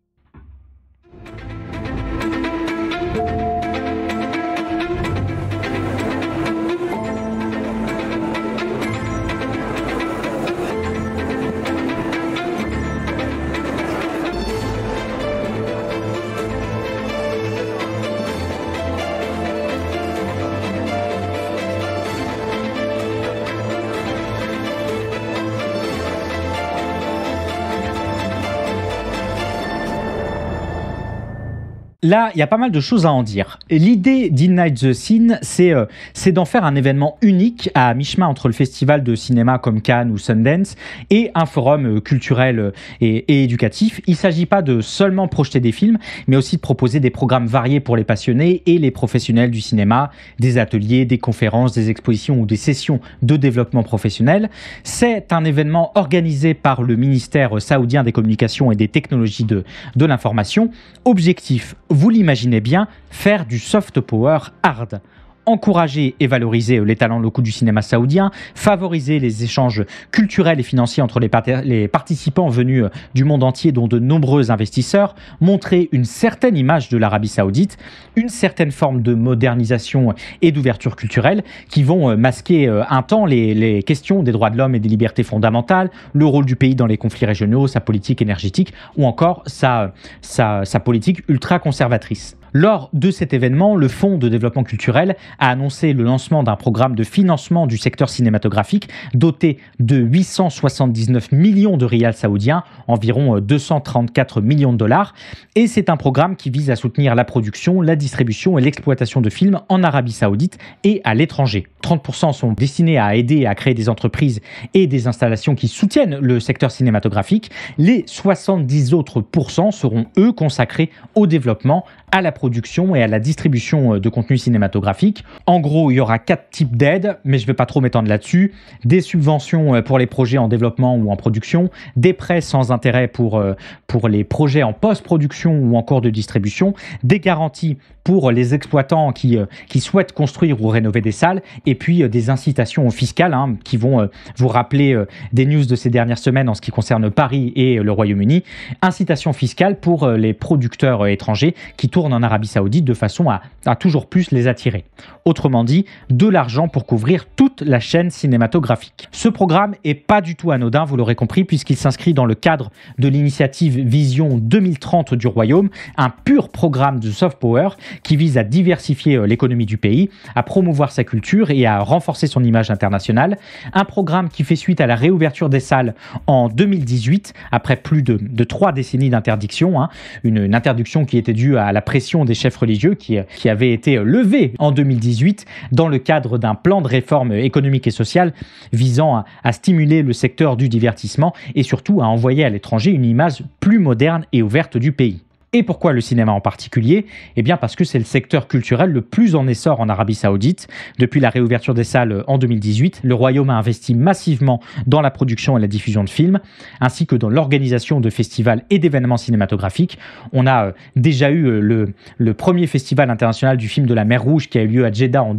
Là, il y a pas mal de choses à en dire. L'idée d'Ignite the Scene, euh, c'est d'en faire un événement unique à mi-chemin entre le festival de cinéma comme Cannes ou Sundance et un forum euh, culturel euh, et, éducatif. Il ne s'agit pas de seulement projeter des films, mais aussi de proposer des programmes variés pour les passionnés et les professionnels du cinéma, des ateliers, des conférences, des expositions ou des sessions de développement professionnel. C'est un événement organisé par le ministère saoudien des communications et des technologies de, de l'information. Objectif, vous l'imaginez bien, faire du soft power hard encourager et valoriser euh, les talents locaux du cinéma saoudien, favoriser les échanges culturels et financiers entre les, participants venus euh, du monde entier, dont de nombreux investisseurs, montrer une certaine image de l'Arabie saoudite, une certaine forme de modernisation et d'ouverture culturelle qui vont euh, masquer un temps les, questions des droits de l'homme et des libertés fondamentales, le rôle du pays dans les conflits régionaux, sa politique énergétique ou encore sa, sa politique ultra-conservatrice. Lors de cet événement, le Fonds de développement culturel a annoncé le lancement d'un programme de financement du secteur cinématographique doté de 879 millions de rials saoudiens, environ 234 euh, millions de dollars, et c'est un programme qui vise à soutenir la production, la distribution et l'exploitation de films en Arabie saoudite et à l'étranger. 30% sont destinés à aider à créer des entreprises et des installations qui soutiennent le secteur cinématographique, les 70 autres pourcents seront eux consacrés au développement, à la production, et à la distribution euh, de contenu cinématographique. En gros, il y aura quatre types d'aides, mais je ne vais pas trop m'étendre là-dessus. Des subventions euh, pour les projets en développement ou en production, des prêts sans intérêt pour, euh, pour les projets en post-production ou encore de distribution, des garanties pour les exploitants euh, qui, souhaitent construire ou rénover des salles, et puis euh, des incitations fiscales hein, qui vont euh, vous rappeler des news de ces dernières semaines en ce qui concerne Paris et le Royaume-Uni. Incitation fiscale pour les producteurs étrangers qui tournent en Arabie Saoudite de façon à, toujours plus les attirer. Autrement dit, de l'argent pour couvrir toute la chaîne cinématographique. Ce programme n'est pas du tout anodin, vous l'aurez compris, puisqu'il s'inscrit dans le cadre de l'initiative Vision 2030 du Royaume, un pur programme de soft power qui vise à diversifier euh, l'économie du pays, à promouvoir sa culture et à renforcer son image internationale. Un programme qui fait suite à la réouverture des salles en 2018, après plus de, trois décennies d'interdiction, hein. une, interdiction qui était due à la pression des chefs religieux qui, euh, avait été euh, levée en 2018 dans le cadre d'un plan de réforme économique et sociale visant à stimuler le secteur du divertissement et surtout à envoyer à l'étranger une image plus moderne et ouverte du pays. Et pourquoi le cinéma en particulier Eh bien parce que c'est le secteur culturel le plus en essor en Arabie saoudite. Depuis la réouverture des salles euh, en 2018, le royaume a investi massivement dans la production et la diffusion de films, ainsi que dans l'organisation de festivals et d'événements cinématographiques. On a euh, déjà eu euh, le, premier festival international du film de la mer Rouge qui a eu lieu à Jeddah en,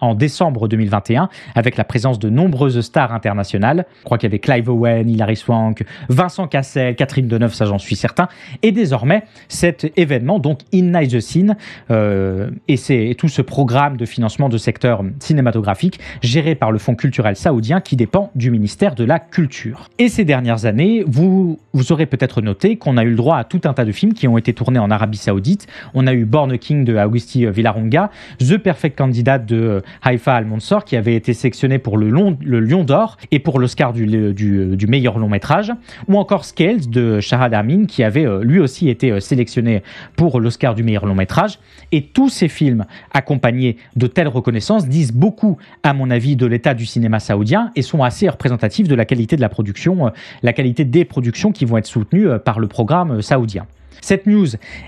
en, décembre 2021, avec la présence de nombreuses stars internationales. Je crois qu'il y avait Clive Owen, Hilary Swank, Vincent Cassel, Catherine Deneuve, ça j'en suis certain. Et désormais, cet événement, donc In Night the Scene, euh, et, c'est tout ce programme de financement de secteur cinématographique géré par le Fonds culturel saoudien qui dépend du ministère de la Culture. Et ces dernières années, vous, vous aurez peut-être noté qu'on a eu le droit à tout un tas de films qui ont été tournés en Arabie Saoudite. On a eu Born King de Augusti Villaronga The Perfect Candidate de Haifa Al-Mansour qui avait été sélectionné pour le, Lion d'Or et pour l'Oscar du, meilleur long métrage, ou encore Scales de Shahad Amin qui avait euh, lui aussi été sélectionné euh, pour l'Oscar du meilleur long métrage. Et tous ces films accompagnés de telles reconnaissances disent beaucoup, à mon avis, de l'état du cinéma saoudien et sont assez représentatifs de la qualité de la production, euh, la qualité des productions qui vont être soutenues euh, par le programme euh, saoudien. Cette news,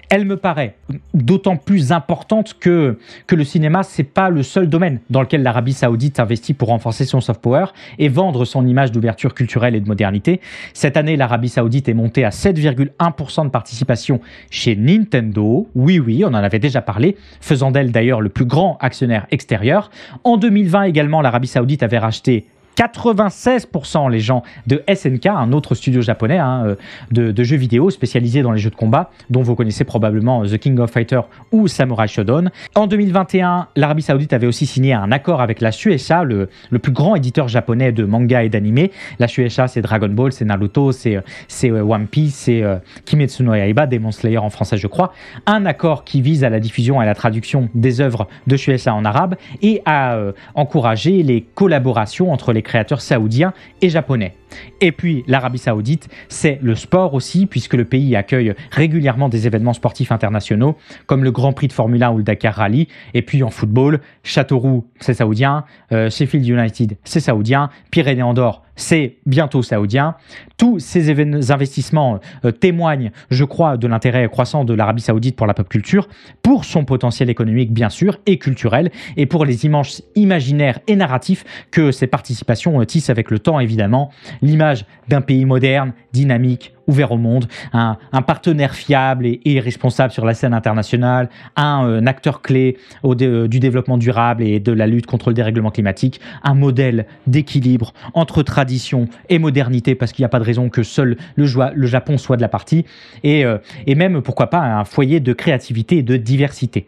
elle me paraît d'autant plus importante que, que le cinéma, n'est pas le seul domaine dans lequel l'Arabie Saoudite investit pour renforcer son soft power et vendre son image d'ouverture culturelle et de modernité. Cette année, l'Arabie Saoudite est montée à 7,1% de participation chez Nintendo. Oui, oui, on en avait déjà parlé, faisant d'elle d'ailleurs le plus grand actionnaire extérieur. En 2020 également, l'Arabie Saoudite avait racheté 96% les gens de SNK, un autre studio japonais hein, euh, de, jeux vidéo spécialisé dans les jeux de combat, dont vous connaissez probablement euh, The King of Fighter ou Samurai Shodown. En 2021, l'Arabie Saoudite avait aussi signé un accord avec la Shueisha, le, plus grand éditeur japonais de manga et d'anime. La Shueisha, c'est Dragon Ball, c'est Naruto, c'est euh, One Piece, c'est Kimetsu no Yaiba, Demon Slayer en français, je crois. Un accord qui vise à la diffusion et la traduction des œuvres de Shueisha en arabe et à encourager les collaborations entre les créateurs saoudiens et japonais. Et puis l'Arabie saoudite, c'est le sport aussi, puisque le pays accueille régulièrement des événements sportifs internationaux, comme le Grand Prix de Formule 1 ou le Dakar Rally. Et puis en football, Châteauroux, c'est saoudien, euh, Sheffield United, c'est saoudien, Pyrénées-Andorre, c'est bientôt saoudien. Tous ces investissements euh, témoignent, je crois, de l'intérêt croissant de l'Arabie saoudite pour la pop culture, pour son potentiel économique bien sûr et culturel, et pour les images imaginaires et narratifs que ces participations euh, tissent avec le temps évidemment l'image d'un pays moderne, dynamique, ouvert au monde, un, partenaire fiable et, responsable sur la scène internationale, un, euh, acteur clé euh, du développement durable et de la lutte contre le dérèglement climatique, un modèle d'équilibre entre tradition et modernité, parce qu'il n'y a pas de raison que seul le, Japon soit de la partie, euh, et même, pourquoi pas, un foyer de créativité et de diversité.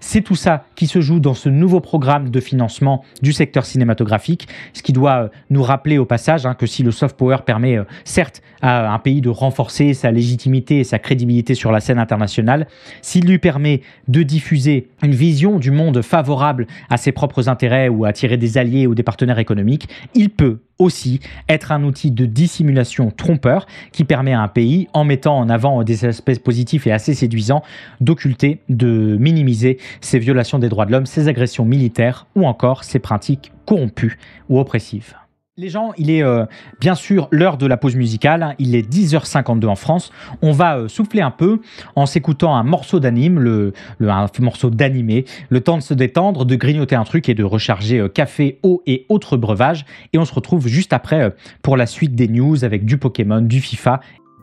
C'est tout ça qui se joue dans ce nouveau programme de financement du secteur cinématographique, ce qui doit euh, nous rappeler au passage hein, que si le soft power permet euh, certes à un pays de renforcer sa légitimité et sa crédibilité sur la scène internationale, s'il lui permet de diffuser une vision du monde favorable à ses propres intérêts ou à attirer des alliés ou des partenaires économiques, il peut aussi être un outil de dissimulation trompeur qui permet à un pays, en mettant en avant des aspects positifs et assez séduisants, d'occulter, de minimiser ses violations des droits de l'homme, ses agressions militaires ou encore ses pratiques corrompues ou oppressives. Les gens, il est euh, bien sûr l'heure de la pause musicale, hein. il est 10h52 en France. On va euh, souffler un peu en s'écoutant un morceau d'anime, le, un morceau d'animé, le temps de se détendre, de grignoter un truc et de recharger euh, café, eau et autres breuvages. Et on se retrouve juste après pour la suite des news avec du Pokémon, du FIFA.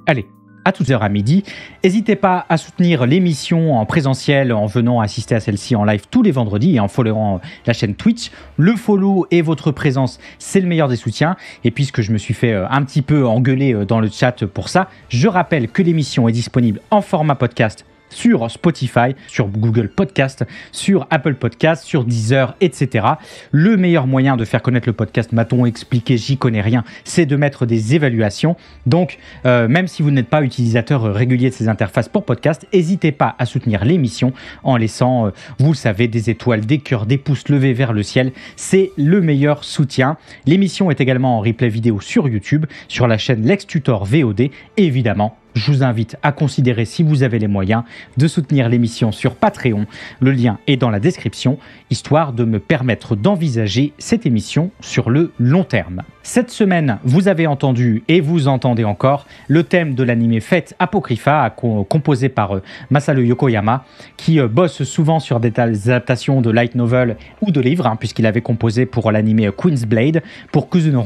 Allez, à toutes heures à midi. N'hésitez pas à soutenir l'émission en présentiel en venant assister à celle-ci en live tous les vendredis et en followant euh, la chaîne Twitch. Le follow et votre présence, c'est le meilleur des soutiens. Et puisque je me suis fait euh, un petit peu engueuler euh, dans le chat pour ça, je rappelle que l'émission est disponible en format podcast sur Spotify, sur Google Podcast, sur Apple Podcast, sur Deezer, etc. Le meilleur moyen de faire connaître le podcast, m'a-t-on expliqué, j'y connais rien, c'est de mettre des évaluations. Donc, euh, même si vous n'êtes pas utilisateur régulier de ces interfaces pour podcast, n'hésitez pas à soutenir l'émission en laissant, euh, vous le savez, des étoiles, des cœurs, des pouces levés vers le ciel. C'est le meilleur soutien. L'émission est également en replay vidéo sur YouTube, sur la chaîne Lex VOD, évidemment je vous invite à considérer, si vous avez les moyens, de soutenir l'émission sur Patreon. Le lien est dans la description, histoire de me permettre d'envisager cette émission sur le long terme. Cette semaine, vous avez entendu et vous entendez encore le thème de l'anime Fate Apocrypha, composé par euh, Masaru Yokoyama, qui euh, bosse souvent sur des adaptations de light novel ou de livres, hein, puisqu'il avait composé pour l'anime euh, Queen's Blade, pour Kuzuno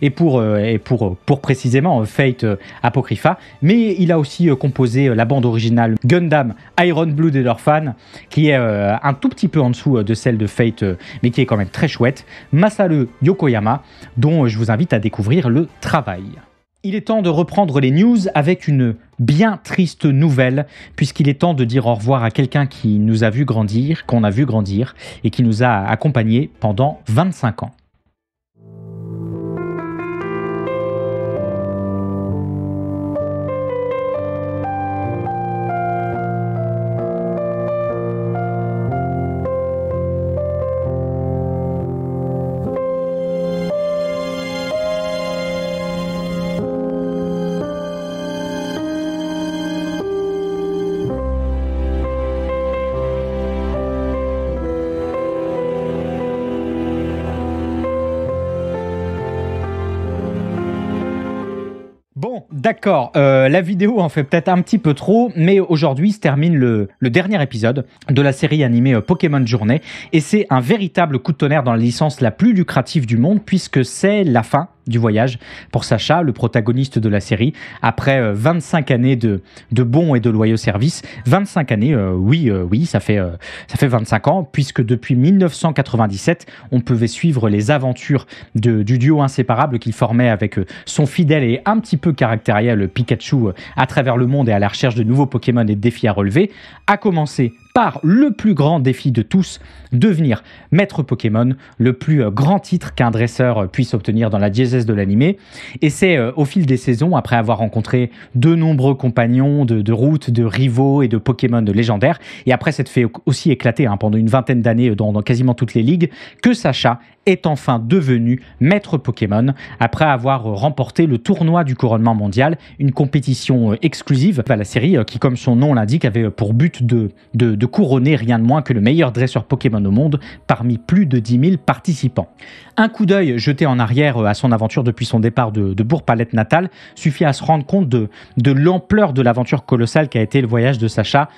et pour, et pour, pour précisément Fate Apocrypha. Mais il a aussi composé la bande originale Gundam Iron Blue et leurs qui est un tout petit peu en dessous de celle de Fate, mais qui est quand même très chouette. Masaru Yokoyama, dont je vous invite à découvrir le travail. Il est temps de reprendre les news avec une bien triste nouvelle, puisqu'il est temps de dire au revoir à quelqu'un qui nous a vu grandir, qu'on a vu grandir, et qui nous a accompagnés pendant 25 ans. d'accord, euh, la vidéo en fait peut-être un petit peu trop, mais aujourd'hui se termine le, le, dernier épisode de la série animée euh, Pokémon Journée, et c'est un véritable coup de tonnerre dans la licence la plus lucrative du monde, puisque c'est la fin du voyage pour Sacha, le protagoniste de la série, après 25 euh, années de, bons et de loyaux services. 25 années, euh, oui, euh, oui, ça fait, ça fait 25 ans, puisque depuis 1997, on pouvait suivre les aventures du duo inséparable qu'il formait avec son fidèle et un petit peu caractériel Pikachu à travers le monde et à la recherche de nouveaux Pokémon et de défis à relever, A commencer par le plus grand défi de tous, devenir maître Pokémon, le plus euh, grand titre qu'un dresseur euh, puisse obtenir dans la diésèse de l'animé. Et c'est euh, au fil des saisons, après avoir rencontré de nombreux compagnons de, routes, route, de rivaux et de Pokémon légendaires, et après s'être fait aussi éclater hein, pendant une vingtaine d'années dans, dans quasiment toutes les ligues, que Sacha est enfin devenu maître Pokémon après avoir remporté le tournoi du couronnement mondial, une compétition euh, exclusive à bah, la série euh, qui, comme son nom l'indique, avait euh, pour but de, de, couronner rien de moins que le meilleur dresseur Pokémon au monde parmi plus de 10 000 participants. Un coup d'œil jeté en arrière à son aventure depuis son départ de, Bourg-Palette natale suffit à se rendre compte de, de l'ampleur de l'aventure colossale qu'a été le voyage de Sacha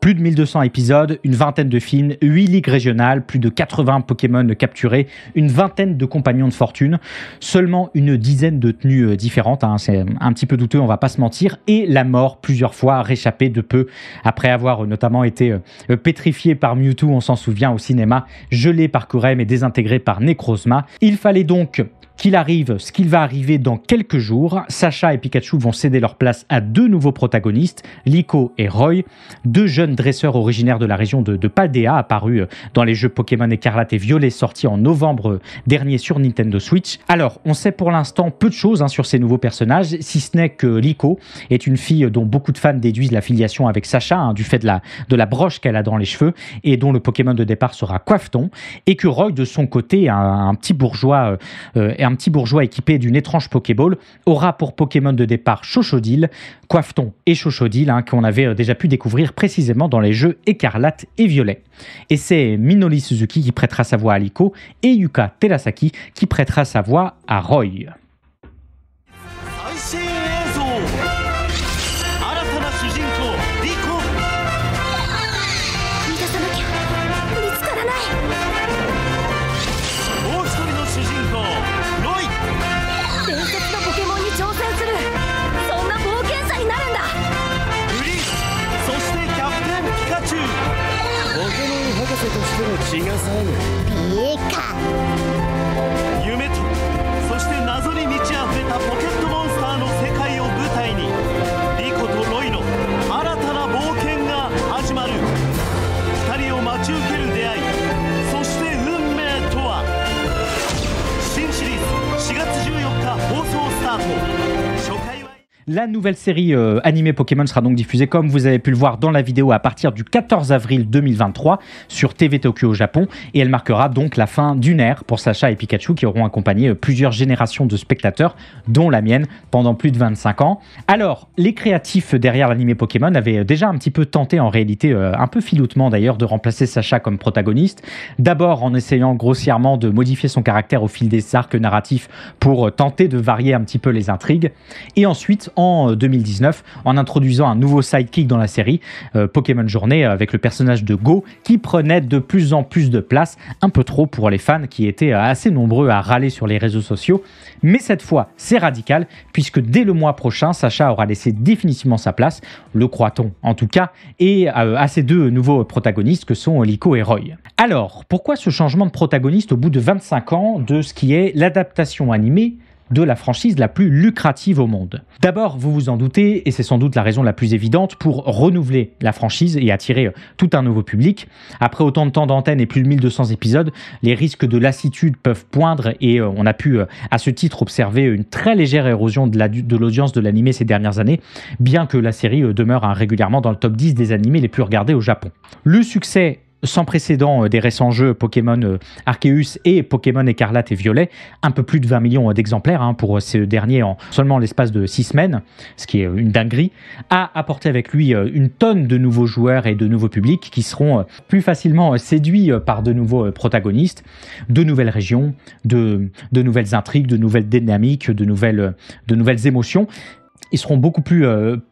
plus de 1200 épisodes, une vingtaine de films, 8 ligues régionales, plus de 80 Pokémon capturés, une vingtaine de compagnons de fortune, seulement une dizaine de tenues euh, différentes, hein, c'est un petit peu douteux, on va pas se mentir, et la mort plusieurs fois réchappée de peu, après avoir euh, notamment été euh, pétrifié par Mewtwo, on s'en souvient au cinéma, gelé par Kurem et désintégré par Necrozma. Il fallait donc qu'il arrive ce qu'il va arriver dans quelques jours, Sacha et Pikachu vont céder leur place à deux nouveaux protagonistes, Liko et Roy, deux jeunes dresseurs originaires de la région de, de Paldea apparus euh, dans les jeux Pokémon Écarlate et Violet sortis en novembre euh, dernier sur Nintendo Switch. Alors, on sait pour l'instant peu de choses hein, sur ces nouveaux personnages, si ce n'est que Liko est une fille dont beaucoup de fans déduisent la filiation avec Sacha, hein, du fait de la, de la broche qu'elle a dans les cheveux, et dont le Pokémon de départ sera Coiffeton, et que Roy, de son côté, un, petit bourgeois et euh, un petit bourgeois équipé d'une étrange Pokéball aura pour Pokémon de départ Chochodil, Coiffeton et Chochodil, hein, qu'on avait euh, déjà pu découvrir précisément dans les jeux Écarlate et Violet. Et c'est Minoli Suzuki qui prêtera sa voix à Liko et Yuka Terasaki qui prêtera sa voix à Roy. La nouvelle série euh, animée Pokémon sera donc diffusée, comme vous avez pu le voir dans la vidéo, à partir du 14 avril 2023 sur TV Tokyo au Japon. Et elle marquera donc la fin d'une ère pour Sacha et Pikachu qui auront accompagné euh, plusieurs générations de spectateurs, dont la mienne, pendant plus de 25 ans. Alors, les créatifs derrière l'animé Pokémon avaient euh, déjà un petit peu tenté, en réalité, un peu filoutement d'ailleurs, de remplacer Sacha comme protagoniste. D'abord en essayant grossièrement de modifier son caractère au fil des arcs narratifs pour tenter de varier un petit peu les intrigues. Et ensuite, en 2019 en introduisant un nouveau sidekick dans la série, euh, Pokémon Journée, euh, avec le personnage de Go qui prenait de plus en plus de place, un peu trop pour les fans qui étaient euh, assez nombreux à râler sur les réseaux sociaux. Mais cette fois, c'est radical puisque dès le mois prochain, Sacha aura laissé définitivement sa place, le croit-on en tout cas, et à ses deux nouveaux protagonistes que sont Lico et Roy. Alors, pourquoi ce changement de protagoniste au bout de 25 ans de ce qui est l'adaptation animée de la franchise la plus lucrative au monde. D'abord, vous vous en doutez, et c'est sans doute la raison la plus évidente, pour renouveler la franchise et attirer euh, tout un nouveau public. Après autant de temps d'antenne et plus de 1200 épisodes, les risques de lassitude peuvent poindre et euh, on a pu euh, à ce titre observer une très légère érosion de l'audience de l'animé ces dernières années, bien que la série demeure hein, régulièrement dans le top 10 des animés les plus regardés au Japon. Le succès sans précédent euh, des récents jeux Pokémon euh, Arceus et Pokémon Écarlate et Violet, un peu plus de 20 millions euh, d'exemplaires hein, pour ce dernier en seulement l'espace de 6 semaines, ce qui est une dinguerie, a apporté avec lui une tonne de nouveaux joueurs et de nouveaux publics qui seront plus facilement séduits par de nouveaux protagonistes, de nouvelles régions, de, nouvelles intrigues, de nouvelles dynamiques, de nouvelles, de nouvelles émotions. Ils seront beaucoup plus,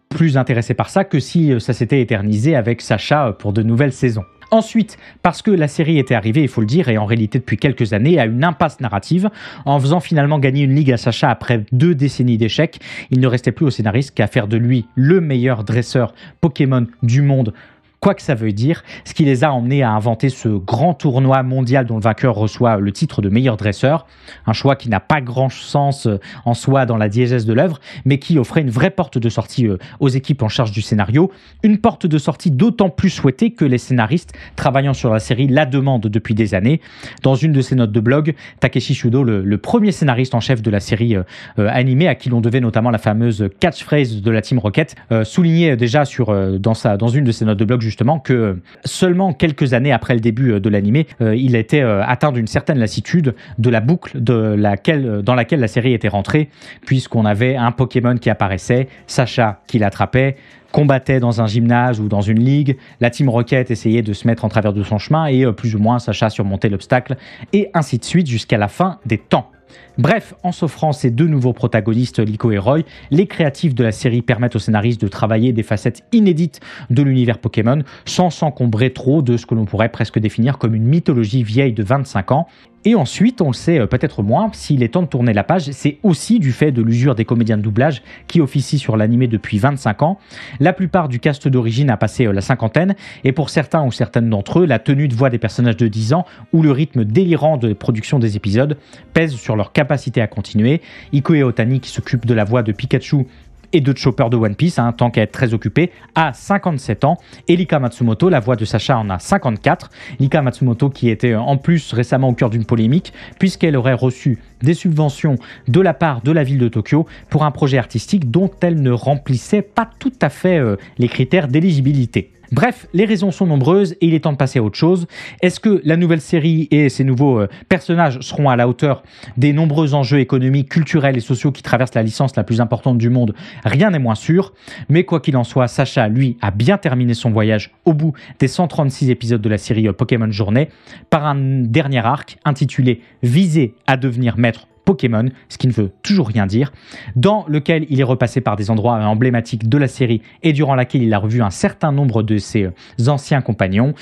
plus intéressés par ça que si ça s'était éternisé avec Sacha pour de nouvelles saisons. Ensuite, parce que la série était arrivée, il faut le dire, et en réalité depuis quelques années, à une impasse narrative, en faisant finalement gagner une ligue à Sacha après deux décennies d'échecs, il ne restait plus au scénariste qu'à faire de lui le meilleur dresseur Pokémon du monde quoi que ça veut dire, ce qui les a emmenés à inventer ce grand tournoi mondial dont le vainqueur reçoit le titre de meilleur dresseur, un choix qui n'a pas grand sens euh, en soi dans la diégèse de l'œuvre, mais qui offrait une vraie porte de sortie euh, aux équipes en charge du scénario, une porte de sortie d'autant plus souhaitée que les scénaristes travaillant sur la série la demandent depuis des années. Dans une de ses notes de blog, Takeshi Shudo, le, premier scénariste en chef de la série euh, animée, à qui l'on devait notamment la fameuse catchphrase de la Team Rocket, soulignait déjà sur, dans, sa, dans une de ses notes de blog justement que seulement quelques années après le début euh, de l'animé, euh, il était euh, atteint d'une certaine lassitude de la boucle dans laquelle la série était rentrée, puisqu'on avait un Pokémon qui apparaissait, Sacha qui l'attrapait, combattait dans un gymnase ou dans une ligue, la Team Rocket essayait de se mettre en travers de son chemin et plus ou moins Sacha surmontait l'obstacle, et ainsi de suite jusqu'à la fin des temps. Bref, en s'offrant ces deux nouveaux protagonistes, Lico et Roy, les créatifs de la série permettent aux scénaristes de travailler des facettes inédites de l'univers Pokémon sans s'encombrer trop de ce que l'on pourrait presque définir comme une mythologie vieille de 25 ans et ensuite, on le sait euh, peut-être moins, s'il est temps de tourner la page, c'est aussi du fait de l'usure des comédiens de doublage qui officient sur l'animé depuis 25 ans. La plupart du cast d'origine a passé euh, la cinquantaine, et pour certains ou certaines d'entre eux, la tenue de voix des personnages de 10 ans ou le rythme délirant de production des épisodes pèse sur leur capacité à continuer. et Otani, qui s'occupent de la voix de Pikachu et de Chopper de One Piece, un hein, tant qu'à être très occupé, à 57 ans. Et Matsumoto, la voix de Sacha, en a 54. Lika Matsumoto qui était euh, en plus récemment au cœur d'une polémique, puisqu'elle aurait reçu des subventions de la part de la ville de Tokyo pour un projet artistique dont elle ne remplissait pas tout à fait euh, les critères d'éligibilité. Bref, les raisons sont nombreuses et il est temps de passer à autre chose. Est-ce que la nouvelle série et ses nouveaux euh, personnages seront à la hauteur des nombreux enjeux économiques, culturels et sociaux qui traversent la licence la plus importante du monde Rien n'est moins sûr. Mais quoi qu'il en soit, Sacha, lui, a bien terminé son voyage au bout des 136 épisodes de la série euh, Pokémon Journée par un dernier arc intitulé Viser à devenir maître Pokémon, ce qui ne veut toujours rien dire, dans lequel il est repassé par des endroits emblématiques de la série et durant laquelle il a revu un certain nombre de ses euh, anciens compagnons,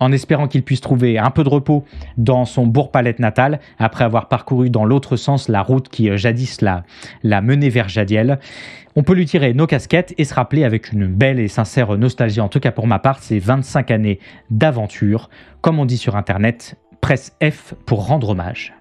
en espérant qu'il puisse trouver un peu de repos dans son bourg-palette natal, après avoir parcouru dans l'autre sens la route qui euh, jadis l'a, l'a mené vers Jadiel. On peut lui tirer nos casquettes et se rappeler avec une belle et sincère nostalgie, en tout cas pour ma part, ces 25 années d'aventure, comme on dit sur Internet, presse F pour rendre hommage.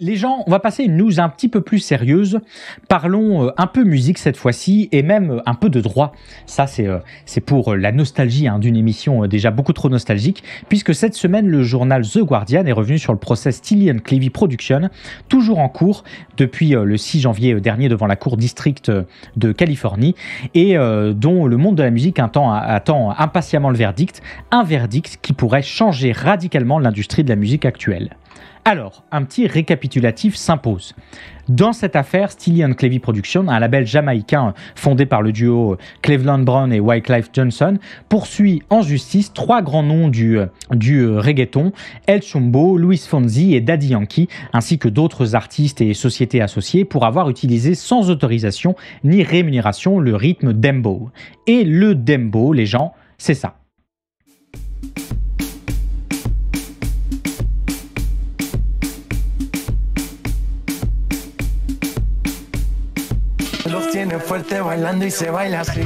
Les gens, on va passer une news un petit peu plus sérieuse. Parlons euh, un peu musique cette fois-ci et même euh, un peu de droit. Ça, c'est, euh, pour la nostalgie hein, d'une émission déjà beaucoup trop nostalgique, puisque cette semaine, le journal The Guardian est revenu sur le procès Steely Clevy Production, toujours en cours depuis le 6 janvier dernier devant la Cour district de Californie, et dont le monde de la musique attend impatiemment le verdict, un verdict qui pourrait changer radicalement l'industrie de la musique actuelle. Alors, un petit récapitulatif s'impose. Dans cette affaire, Steely Clevy Productions, un label jamaïcain euh, fondé par le duo euh, Cleveland Brown et Life Johnson, poursuit en justice trois grands noms du, euh, du reggaeton, El Chumbo, Luis Fonzi et Daddy Yankee, ainsi que d'autres artistes et sociétés associées pour avoir utilisé sans autorisation ni rémunération le rythme dembo. Et le dembo, les gens, c'est ça. tiene fuerte bailando y se baila así.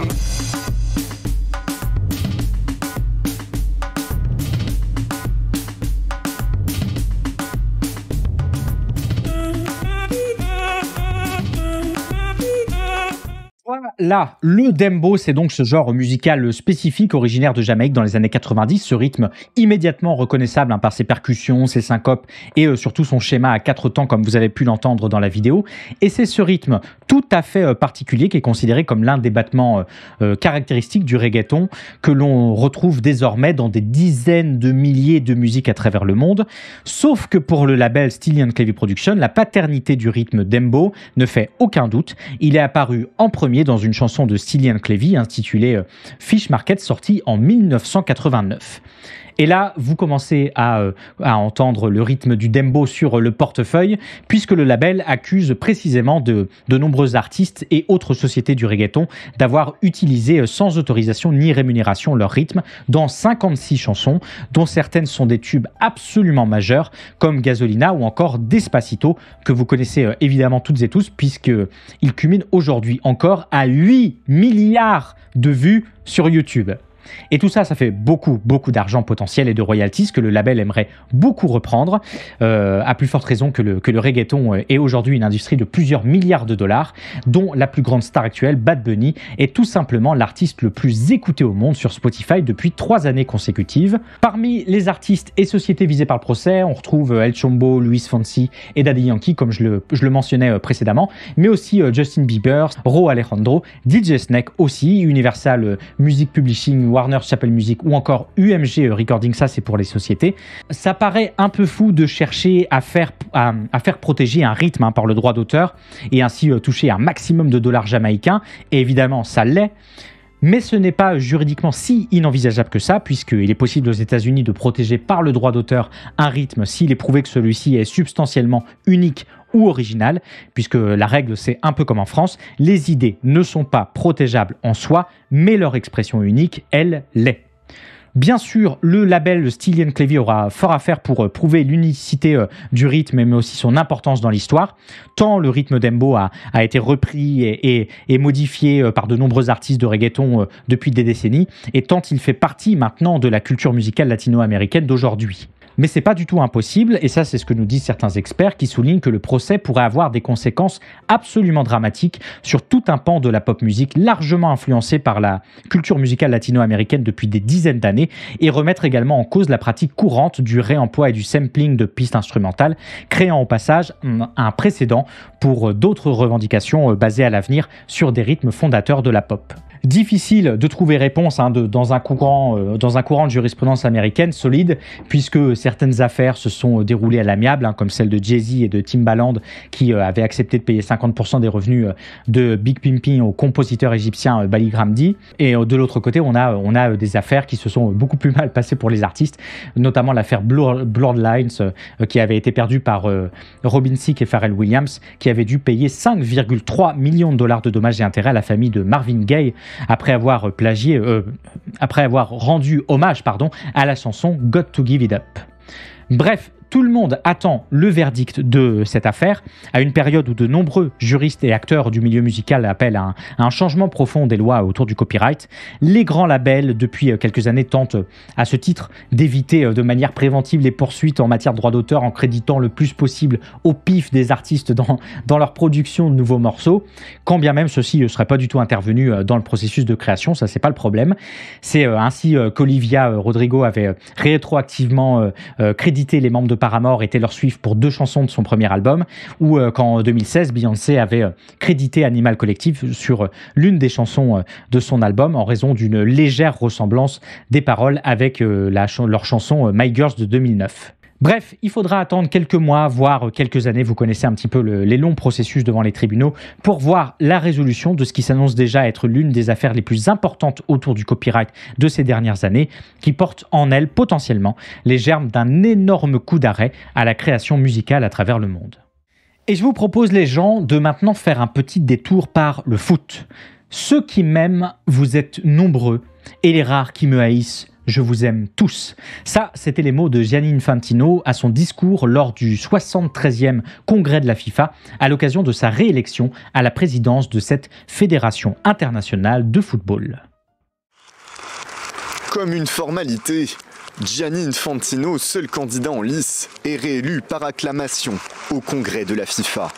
Voilà, le dembo, c'est donc ce genre musical spécifique originaire de Jamaïque dans les années 90, ce rythme immédiatement reconnaissable hein, par ses percussions, ses syncopes et euh, surtout son schéma à quatre temps comme vous avez pu l'entendre dans la vidéo. Et c'est ce rythme tout à fait euh, particulier qui est considéré comme l'un des battements euh, caractéristiques du reggaeton que l'on retrouve désormais dans des dizaines de milliers de musiques à travers le monde. Sauf que pour le label Stylian Clavy Production, la paternité du rythme dembo ne fait aucun doute. Il est apparu en premier dans une chanson de Cillian Clevy intitulée euh, Fish Market sortie en 1989. Et là, vous commencez euh, à, entendre le rythme du dembo sur euh, le portefeuille, puisque le label accuse précisément de, de nombreux artistes et autres sociétés du reggaeton d'avoir utilisé euh, sans autorisation ni rémunération leur rythme dans 56 chansons, dont certaines sont des tubes absolument majeurs, comme Gasolina ou encore Despacito, que vous connaissez évidemment toutes et tous, puisqu'il culmine aujourd'hui encore à 8 milliards de vues sur YouTube. Et tout ça, ça fait beaucoup, beaucoup d'argent potentiel et de royalties que le label aimerait beaucoup reprendre, euh, à plus forte raison que le, reggaeton euh, est aujourd'hui une industrie de plusieurs milliards de dollars, dont la plus grande star actuelle, Bad Bunny, est tout simplement l'artiste le plus écouté au monde sur Spotify depuis trois années consécutives. Parmi les artistes et sociétés visées par le procès, on retrouve euh, El Chombo, Luis Fonsi et Daddy Yankee, comme je le, je le mentionnais précédemment, mais aussi Justin Bieber, Ro Alejandro, DJ Snake aussi, Universal Music Publishing, Warner Chapel Music ou encore UMG Recording, ça c'est pour les sociétés, ça paraît un peu fou de chercher à faire, à, faire protéger un rythme hein, par le droit d'auteur et ainsi euh, toucher un maximum de dollars jamaïcains, et évidemment ça l'est, mais ce n'est pas juridiquement si inenvisageable que ça, puisqu'il est possible aux États-Unis de protéger par le droit d'auteur un rythme s'il est prouvé que celui-ci est substantiellement unique ou original, puisque la règle c'est un peu comme en France, les idées ne sont pas protégeables en soi, mais leur expression unique, elle l'est. Bien sûr, le label Stylian Clevy aura fort à faire pour euh, prouver l'unicité euh, du rythme, mais aussi son importance dans l'histoire, tant le rythme d'Embo a, été repris et, modifié euh, par de nombreux artistes de reggaeton depuis des décennies, et tant il fait partie maintenant de la culture musicale latino-américaine d'aujourd'hui. Mais c'est pas du tout impossible, et ça c'est ce que nous disent certains experts qui soulignent que le procès pourrait avoir des conséquences absolument dramatiques sur tout un pan de la pop musique largement influencé par la culture musicale latino-américaine depuis des dizaines d'années et remettre également en cause la pratique courante du réemploi et du sampling de pistes instrumentales, créant au passage un précédent pour euh, d'autres revendications euh, basées à l'avenir sur des rythmes fondateurs de la pop difficile de trouver réponse hein, dans, un courant, euh, dans un courant de jurisprudence américaine solide, puisque certaines affaires se sont euh, déroulées à l'amiable, hein, comme celle de Jay-Z et de Timbaland, qui euh, avaient accepté de payer 50% des revenus de Big Pimpin au compositeur égyptien Bali Gramdi. Et de l'autre côté, on a, des affaires qui se sont beaucoup plus mal passées pour les artistes, notamment l'affaire Bloodlines, qui avait été perdue par Robin Sick et Pharrell Williams, qui avait dû payer 5,3 millions de dollars de dommages et intérêts à la famille de Marvin Gaye, après avoir euh, après avoir rendu hommage pardon, à la chanson Got to Give It Up. Bref, tout le monde attend le verdict de cette affaire, à une période où de nombreux juristes et acteurs du milieu musical appellent à un, changement profond des lois autour du copyright. Les grands labels, depuis euh, quelques années, tentent à ce titre d'éviter euh, de manière préventive les poursuites en matière de droit d'auteur en créditant le plus possible au pif des artistes dans, dans leur production de nouveaux morceaux, quand bien même ceci ne euh, serait pas du tout intervenu dans le processus de création, ça c'est pas le problème. C'est ainsi qu'Olivia Rodrigo avait rétroactivement crédité les membres de Paramore était leur Swift pour deux chansons de son premier album, ou euh, qu'en 2016, Beyoncé avait euh, crédité Animal Collective sur euh, l'une des chansons de son album en raison d'une légère ressemblance des paroles avec leur chanson My Girls de 2009. Bref, il faudra attendre quelques mois, voire quelques années, vous connaissez un petit peu les longs processus devant les tribunaux, pour voir la résolution de ce qui s'annonce déjà être l'une des affaires les plus importantes autour du copyright de ces dernières années, qui porte en elle potentiellement les germes d'un énorme coup d'arrêt à la création musicale à travers le monde. Et je vous propose les gens de maintenant faire un petit détour par le foot. Ceux qui m'aiment, vous êtes nombreux, et les rares qui me haïssent, je vous aime tous. Ça, c'était les mots de Gianni Infantino à son discours lors du 73e congrès de la FIFA à l'occasion de sa réélection à la présidence de cette fédération internationale de football. Comme une formalité, Gianni Infantino, seul candidat en lice, est réélu par acclamation au congrès de la FIFA.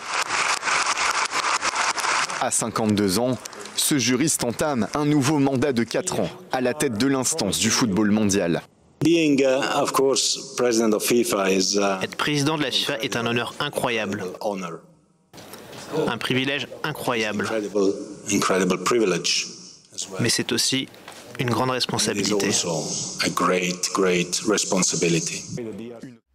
À 52 ans, ce juriste entame un nouveau mandat de 4 ans à la tête de l'instance du football mondial. Uh, uh, Être président de la FIFA est un honneur incroyable, un privilège incroyable, mais c'est aussi une grande responsabilité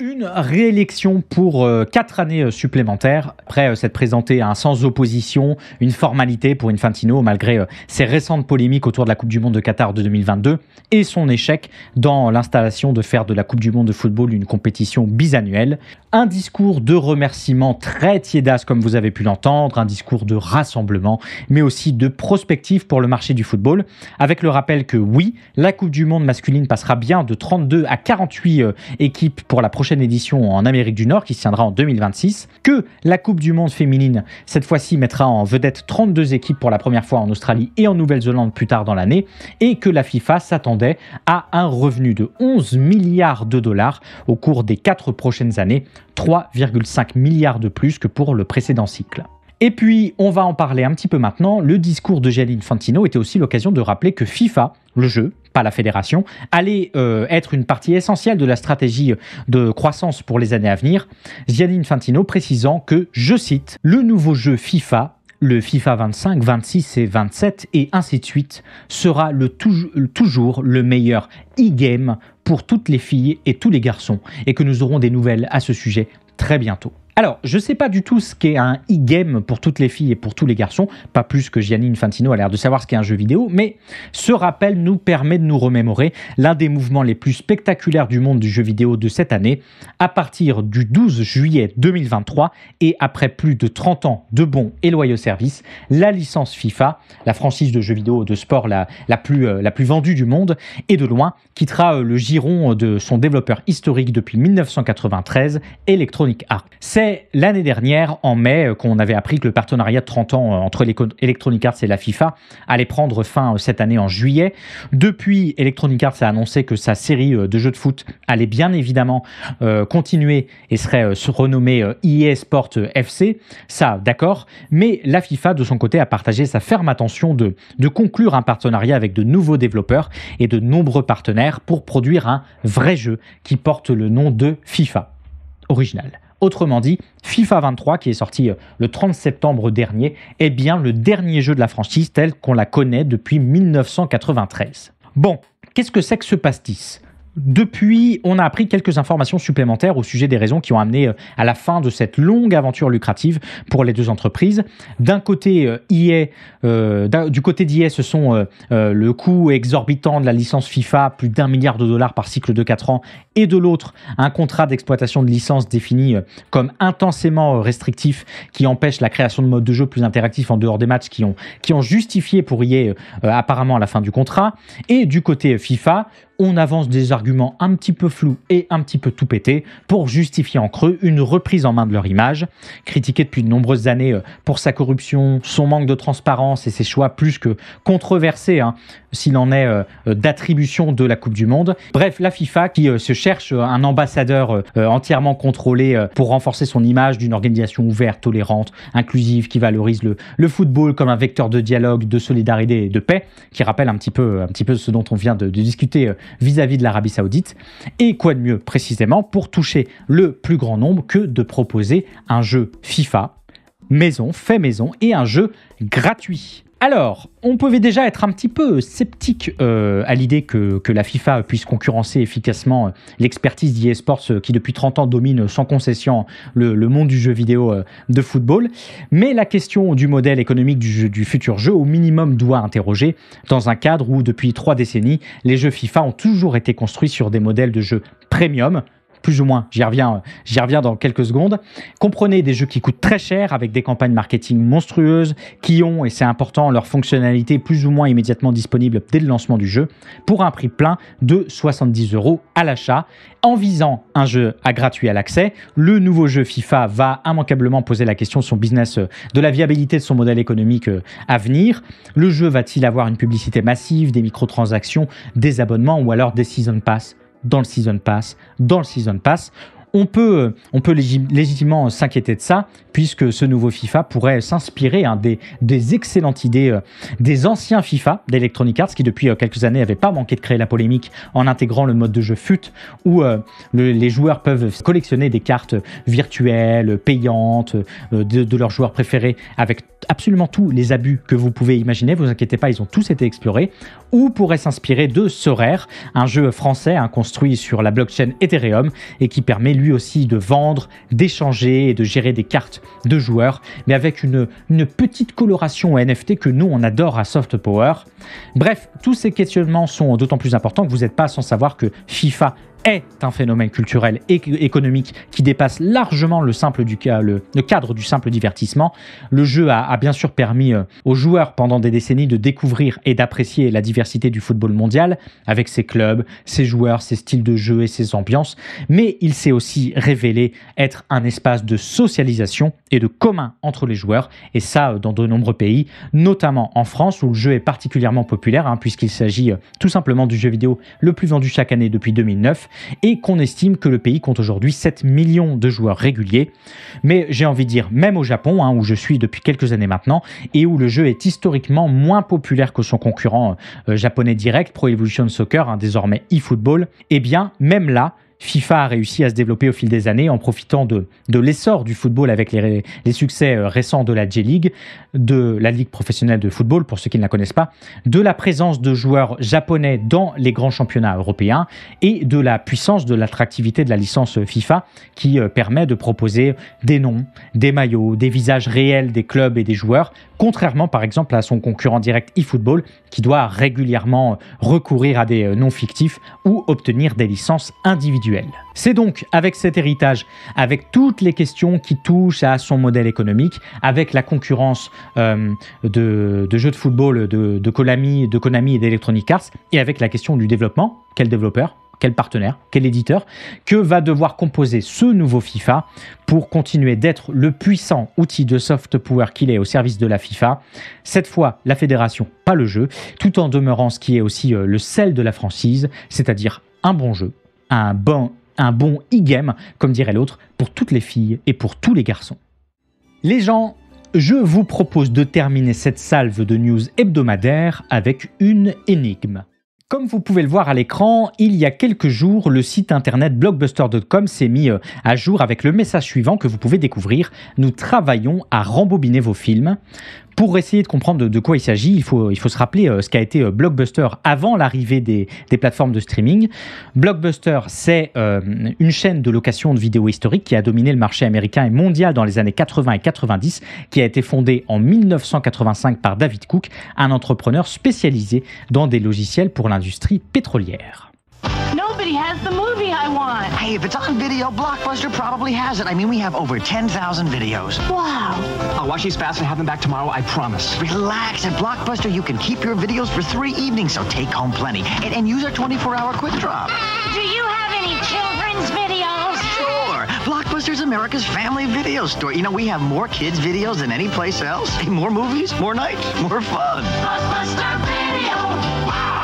une réélection pour 4 euh, quatre années euh, supplémentaires, après euh, s'être présenté à un sans opposition, une formalité pour Infantino, malgré euh, ses récentes polémiques autour de la Coupe du Monde de Qatar de 2022 et son échec dans l'installation de faire de la Coupe du Monde de football une compétition bisannuelle. Un discours de remerciement très tiédasse, comme vous avez pu l'entendre, un discours de rassemblement, mais aussi de prospective pour le marché du football, avec le rappel que oui, la Coupe du Monde masculine passera bien de 32 à 48 équipes pour la prochaine édition en Amérique du Nord, qui se tiendra en 2026, que la Coupe du Monde féminine, cette fois-ci, mettra en vedette 32 équipes pour la première fois en Australie et en Nouvelle-Zélande plus tard dans l'année, et que la FIFA s'attendait à un revenu de 11 milliards de dollars au cours des quatre prochaines années, 3,5 milliards de plus que pour le précédent cycle. Et puis, on va en parler un petit peu maintenant. Le discours de Gianni Fantino était aussi l'occasion de rappeler que FIFA, le jeu, pas la fédération, allait euh, être une partie essentielle de la stratégie de croissance pour les années à venir. Gianni Fantino précisant que, je cite, le nouveau jeu FIFA le FIFA 25, 26 et 27 et ainsi de suite sera le toujours le meilleur e-game pour toutes les filles et tous les garçons et que nous aurons des nouvelles à ce sujet très bientôt. Alors, je sais pas du tout ce qu'est un e-game pour toutes les filles et pour tous les garçons, pas plus que Gianni Infantino a l'air de savoir ce qu'est un jeu vidéo, mais ce rappel nous permet de nous remémorer l'un des mouvements les plus spectaculaires du monde du jeu vidéo de cette année. À partir du 12 juillet 2023 et après plus de 30 ans de bons et loyaux services, la licence FIFA, la franchise de jeux vidéo de sport la, euh, plus, vendue du monde et de loin, quittera euh, le giron de son développeur historique depuis 1993, Electronic Arts l'année dernière, en mai, euh, qu'on avait appris que le partenariat de 30 ans euh, entre Electronic Arts et la FIFA allait prendre fin euh, cette année en juillet. Depuis, Electronic Arts a annoncé que sa série de jeux de foot allait bien évidemment continuer et serait renommée EA e Sport FC. Ça, d'accord. Mais la FIFA, de son côté, a partagé sa ferme attention de, de conclure un partenariat avec de nouveaux développeurs et de nombreux partenaires pour produire un vrai jeu qui porte le nom de FIFA. Original. Autrement dit, FIFA 23, qui est sorti euh, le 30 septembre dernier, est bien le dernier jeu de la franchise tel qu'on la connaît depuis 1993. Bon, qu'est-ce que c'est que ce pastis depuis, on a appris quelques informations supplémentaires au sujet des raisons qui ont amené euh, à la fin de cette longue aventure lucrative pour les deux entreprises. D'un côté, euh, e euh, du côté d'IA, ce sont le coût exorbitant de la licence FIFA, plus d'un milliard de dollars par cycle de 4 ans, et de l'autre, un contrat d'exploitation de licence défini comme intensément restrictif qui empêche la création de modes de jeu plus interactifs en dehors des matchs qui ont, justifié pour I.A. E apparemment à la fin du contrat. Et du côté FIFA, on avance des arguments un petit peu flous et un petit peu tout pétés pour justifier en creux une reprise en main de leur image, critiquée depuis de nombreuses années euh, pour sa corruption, son manque de transparence et ses choix plus que controversés hein s'il en est, euh, d'attribution de la Coupe du Monde. Bref, la FIFA qui euh, se cherche euh, un ambassadeur entièrement contrôlé pour renforcer son image d'une organisation ouverte, tolérante, inclusive, qui valorise le, football comme un vecteur de dialogue, de solidarité et de paix, qui rappelle un petit peu, un petit peu ce dont on vient de, discuter vis à -vis de l'Arabie Saoudite. Et quoi de mieux précisément pour toucher le plus grand nombre que de proposer un jeu FIFA maison, fait maison et un jeu gratuit. Alors, on pouvait déjà être un petit peu sceptique euh, à l'idée que, la FIFA puisse concurrencer efficacement euh, l'expertise d'eSports euh, qui depuis 30 ans domine sans concession le, monde du jeu vidéo de football. Mais la question du modèle économique du, du, futur jeu au minimum doit interroger dans un cadre où depuis trois décennies, les jeux FIFA ont toujours été construits sur des modèles de jeux premium plus ou moins, j'y reviens, euh, j'y reviens dans quelques secondes. Comprenez des jeux qui coûtent très cher avec des campagnes marketing monstrueuses qui ont, et c'est important, leur fonctionnalité plus ou moins immédiatement disponible dès le lancement du jeu pour un prix plein de 70 euros à l'achat. En visant un jeu à gratuit à l'accès, le nouveau jeu FIFA va immanquablement poser la question de son business, euh, de la viabilité de son modèle économique euh, à venir. Le jeu va-t-il avoir une publicité massive, des microtransactions, des abonnements ou alors des season pass dans le Season Pass, dans le Season Pass on peut, on peut légitimement s'inquiéter de ça, puisque ce nouveau FIFA pourrait s'inspirer hein, des, excellentes idées euh, des anciens FIFA d'Electronic Arts, qui depuis euh, quelques années n'avaient pas manqué de créer la polémique en intégrant le mode de jeu FUT, où euh, les joueurs peuvent collectionner des cartes virtuelles, payantes, de, leurs joueurs préférés, avec absolument tous les abus que vous pouvez imaginer, vous inquiétez pas, ils ont tous été explorés, ou pourrait s'inspirer de Sorare, un jeu français hein, construit sur la blockchain Ethereum, et qui permet lui aussi de vendre, d'échanger et de gérer des cartes de joueurs, mais avec une, une petite coloration NFT que nous on adore à Soft Power. Bref, tous ces questionnements sont d'autant plus importants que vous n'êtes pas sans savoir que FIFA est un phénomène culturel et économique qui dépasse largement le, simple du, le cadre du simple divertissement. Le jeu a, bien sûr permis euh, aux joueurs pendant des décennies de découvrir et d'apprécier la diversité du football mondial avec ses clubs, ses joueurs, ses styles de jeu et ses ambiances, mais il s'est aussi révélé être un espace de socialisation et de commun entre les joueurs, et ça euh, dans de nombreux pays, notamment en France où le jeu est particulièrement populaire, hein, puisqu'il s'agit euh, tout simplement du jeu vidéo le plus vendu chaque année depuis 2009, et qu'on estime que le pays compte aujourd'hui 7 millions de joueurs réguliers. Mais j'ai envie de dire, même au Japon, hein, où je suis depuis quelques années maintenant, et où le jeu est historiquement moins populaire que son concurrent euh, japonais direct, Pro Evolution Soccer, hein, désormais eFootball, eh bien, même là, FIFA a réussi à se développer au fil des années en profitant de, l'essor du football avec les, succès euh, récents de la J-League, de la Ligue professionnelle de football, pour ceux qui ne la connaissent pas, de la présence de joueurs japonais dans les grands championnats européens et de la puissance de l'attractivité de la licence FIFA qui euh, permet de proposer des noms, des maillots, des visages réels des clubs et des joueurs contrairement par exemple à son concurrent direct eFootball qui doit régulièrement recourir à des euh, noms fictifs ou obtenir des licences individuelles. C'est donc avec cet héritage, avec toutes les questions qui touchent à son modèle économique, avec la concurrence euh, de, jeux de football de, de Konami et d'Electronic Arts, et avec la question du développement, quel développeur quel partenaire, quel éditeur, que va devoir composer ce nouveau FIFA pour continuer d'être le puissant outil de soft power qu'il est au service de la FIFA. Cette fois, la fédération, pas le jeu, tout en demeurant ce qui est aussi euh, le sel de la franchise, c'est-à-dire un bon jeu, un bon, un bon e-game, comme dirait l'autre, pour toutes les filles et pour tous les garçons. Les gens, je vous propose de terminer cette salve de news hebdomadaire avec une énigme. Comme vous pouvez le voir à l'écran, il y a quelques jours, le site internet blockbuster.com s'est mis euh, à jour avec le message suivant que vous pouvez découvrir. Nous travaillons à rembobiner vos films. Pour essayer de comprendre de, quoi il s'agit, il faut, il faut se rappeler euh, ce qu'a été euh, Blockbuster avant l'arrivée des, plateformes de streaming. Blockbuster, c'est euh, une chaîne de location de vidéos historiques qui a dominé le marché américain et mondial dans les années 80 et 90, qui a été fondée en 1985 par David Cook, un entrepreneur spécialisé dans des logiciels pour l'industrie pétrolière. Hey, if it's on video, Blockbuster probably has it. I mean, we have over 10,000 videos. Wow. Oh, I'll watch these fast and have them back tomorrow, I promise. Relax. At Blockbuster, you can keep your videos for three evenings, so take home plenty. And, and use our 24-hour quick drop. Do you have any children's videos? Sure. Blockbuster's America's family video store. You know, we have more kids' videos than any place else. more movies, more nights, more fun. Blockbuster Video. Wow.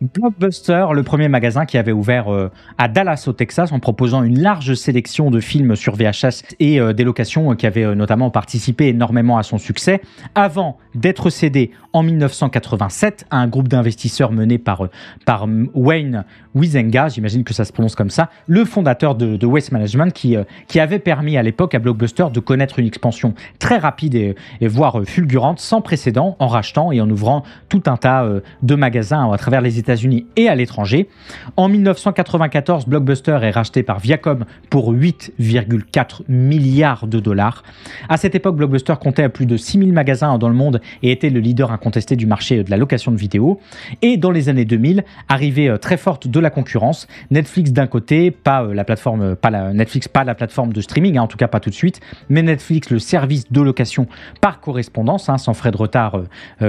Blockbuster, le premier magasin qui avait ouvert euh, à Dallas au Texas en proposant une large sélection de films sur VHS et euh, des locations euh, qui avaient notamment participé énormément à son succès, avant d'être cédé en 1987 à un groupe d'investisseurs mené par, par Wayne Wizenga, j'imagine que ça se prononce comme ça, le fondateur de, de Waste Management qui, qui avait permis à l'époque à Blockbuster de connaître une expansion très rapide et, voire fulgurante sans précédent en rachetant et en ouvrant tout un tas de magasins à travers les États unis et à l'étranger. En 1994, Blockbuster est racheté par Viacom pour 8,4 milliards de dollars. À cette époque, Blockbuster comptait à plus de 6000 magasins dans le monde et était le leader incontesté du marché de la location de vidéos. Et dans les années 2000, arrivée euh, très forte de la concurrence, Netflix d'un côté, pas euh, la plateforme, euh, pas Netflix, pas la plateforme de streaming, hein, en tout cas pas tout de suite, mais Netflix, le service de location par correspondance, hein, sans frais de retard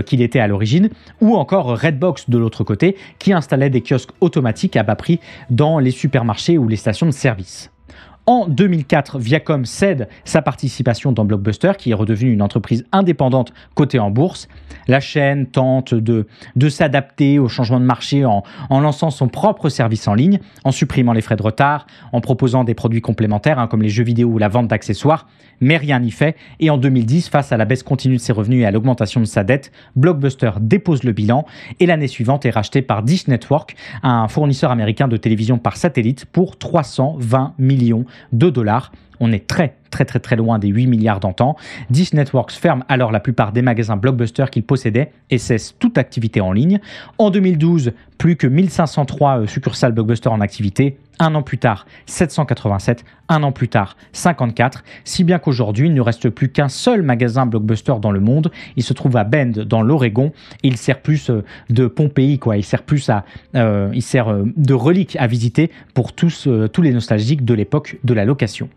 qu'il était à l'origine, ou encore Redbox de l'autre côté, qui installaient des kiosques automatiques à bas prix dans les supermarchés ou les stations de service. En 2004, Viacom cède sa participation dans Blockbuster, qui est redevenue une entreprise indépendante cotée en bourse. La chaîne tente de, de s'adapter au changement de marché en, lançant son propre service en ligne, en supprimant les frais de retard, en proposant des produits complémentaires hein, comme les jeux vidéo ou la vente d'accessoires, mais rien n'y fait. Et en 2010, face à la baisse continue de ses revenus et à l'augmentation de sa dette, Blockbuster dépose le bilan et l'année suivante est racheté par Dish Network, un fournisseur américain de télévision par satellite, pour 320 millions 2$, dollars. On est très très très très loin des 8 milliards d'antan. Dish Networks ferme alors la plupart des magasins blockbuster qu'il possédait et cesse toute activité en ligne. En 2012, plus que 1503 euh, succursales blockbuster en activité, un an plus tard 787, un an plus tard 54, si bien qu'aujourd'hui il ne reste plus qu'un seul magasin blockbuster dans le monde, il se trouve à Bend dans l'Oregon, il sert plus euh, de Pompéi, quoi. il sert plus à, euh, il sert euh, de relique à visiter pour tous, tous les nostalgiques de l'époque de la location.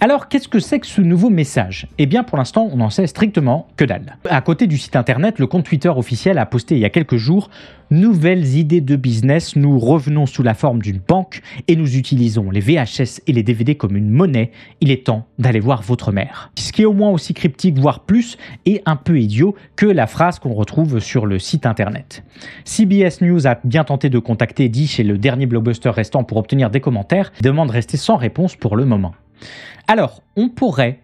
Alors qu'est-ce que c'est que ce nouveau message Eh bien pour l'instant on n'en sait strictement que dalle. À côté du site internet, le compte Twitter officiel a posté il y a quelques jours Nouvelles idées de business, nous revenons sous la forme d'une banque et nous utilisons les VHS et les DVD comme une monnaie, il est temps d'aller voir votre mère. Ce qui est au moins aussi cryptique, voire plus, et un peu idiot que la phrase qu'on retrouve sur le site internet. CBS News a bien tenté de contacter Dish et le dernier blockbuster restant pour obtenir des commentaires, demande restée sans réponse pour le moment. Alors, on pourrait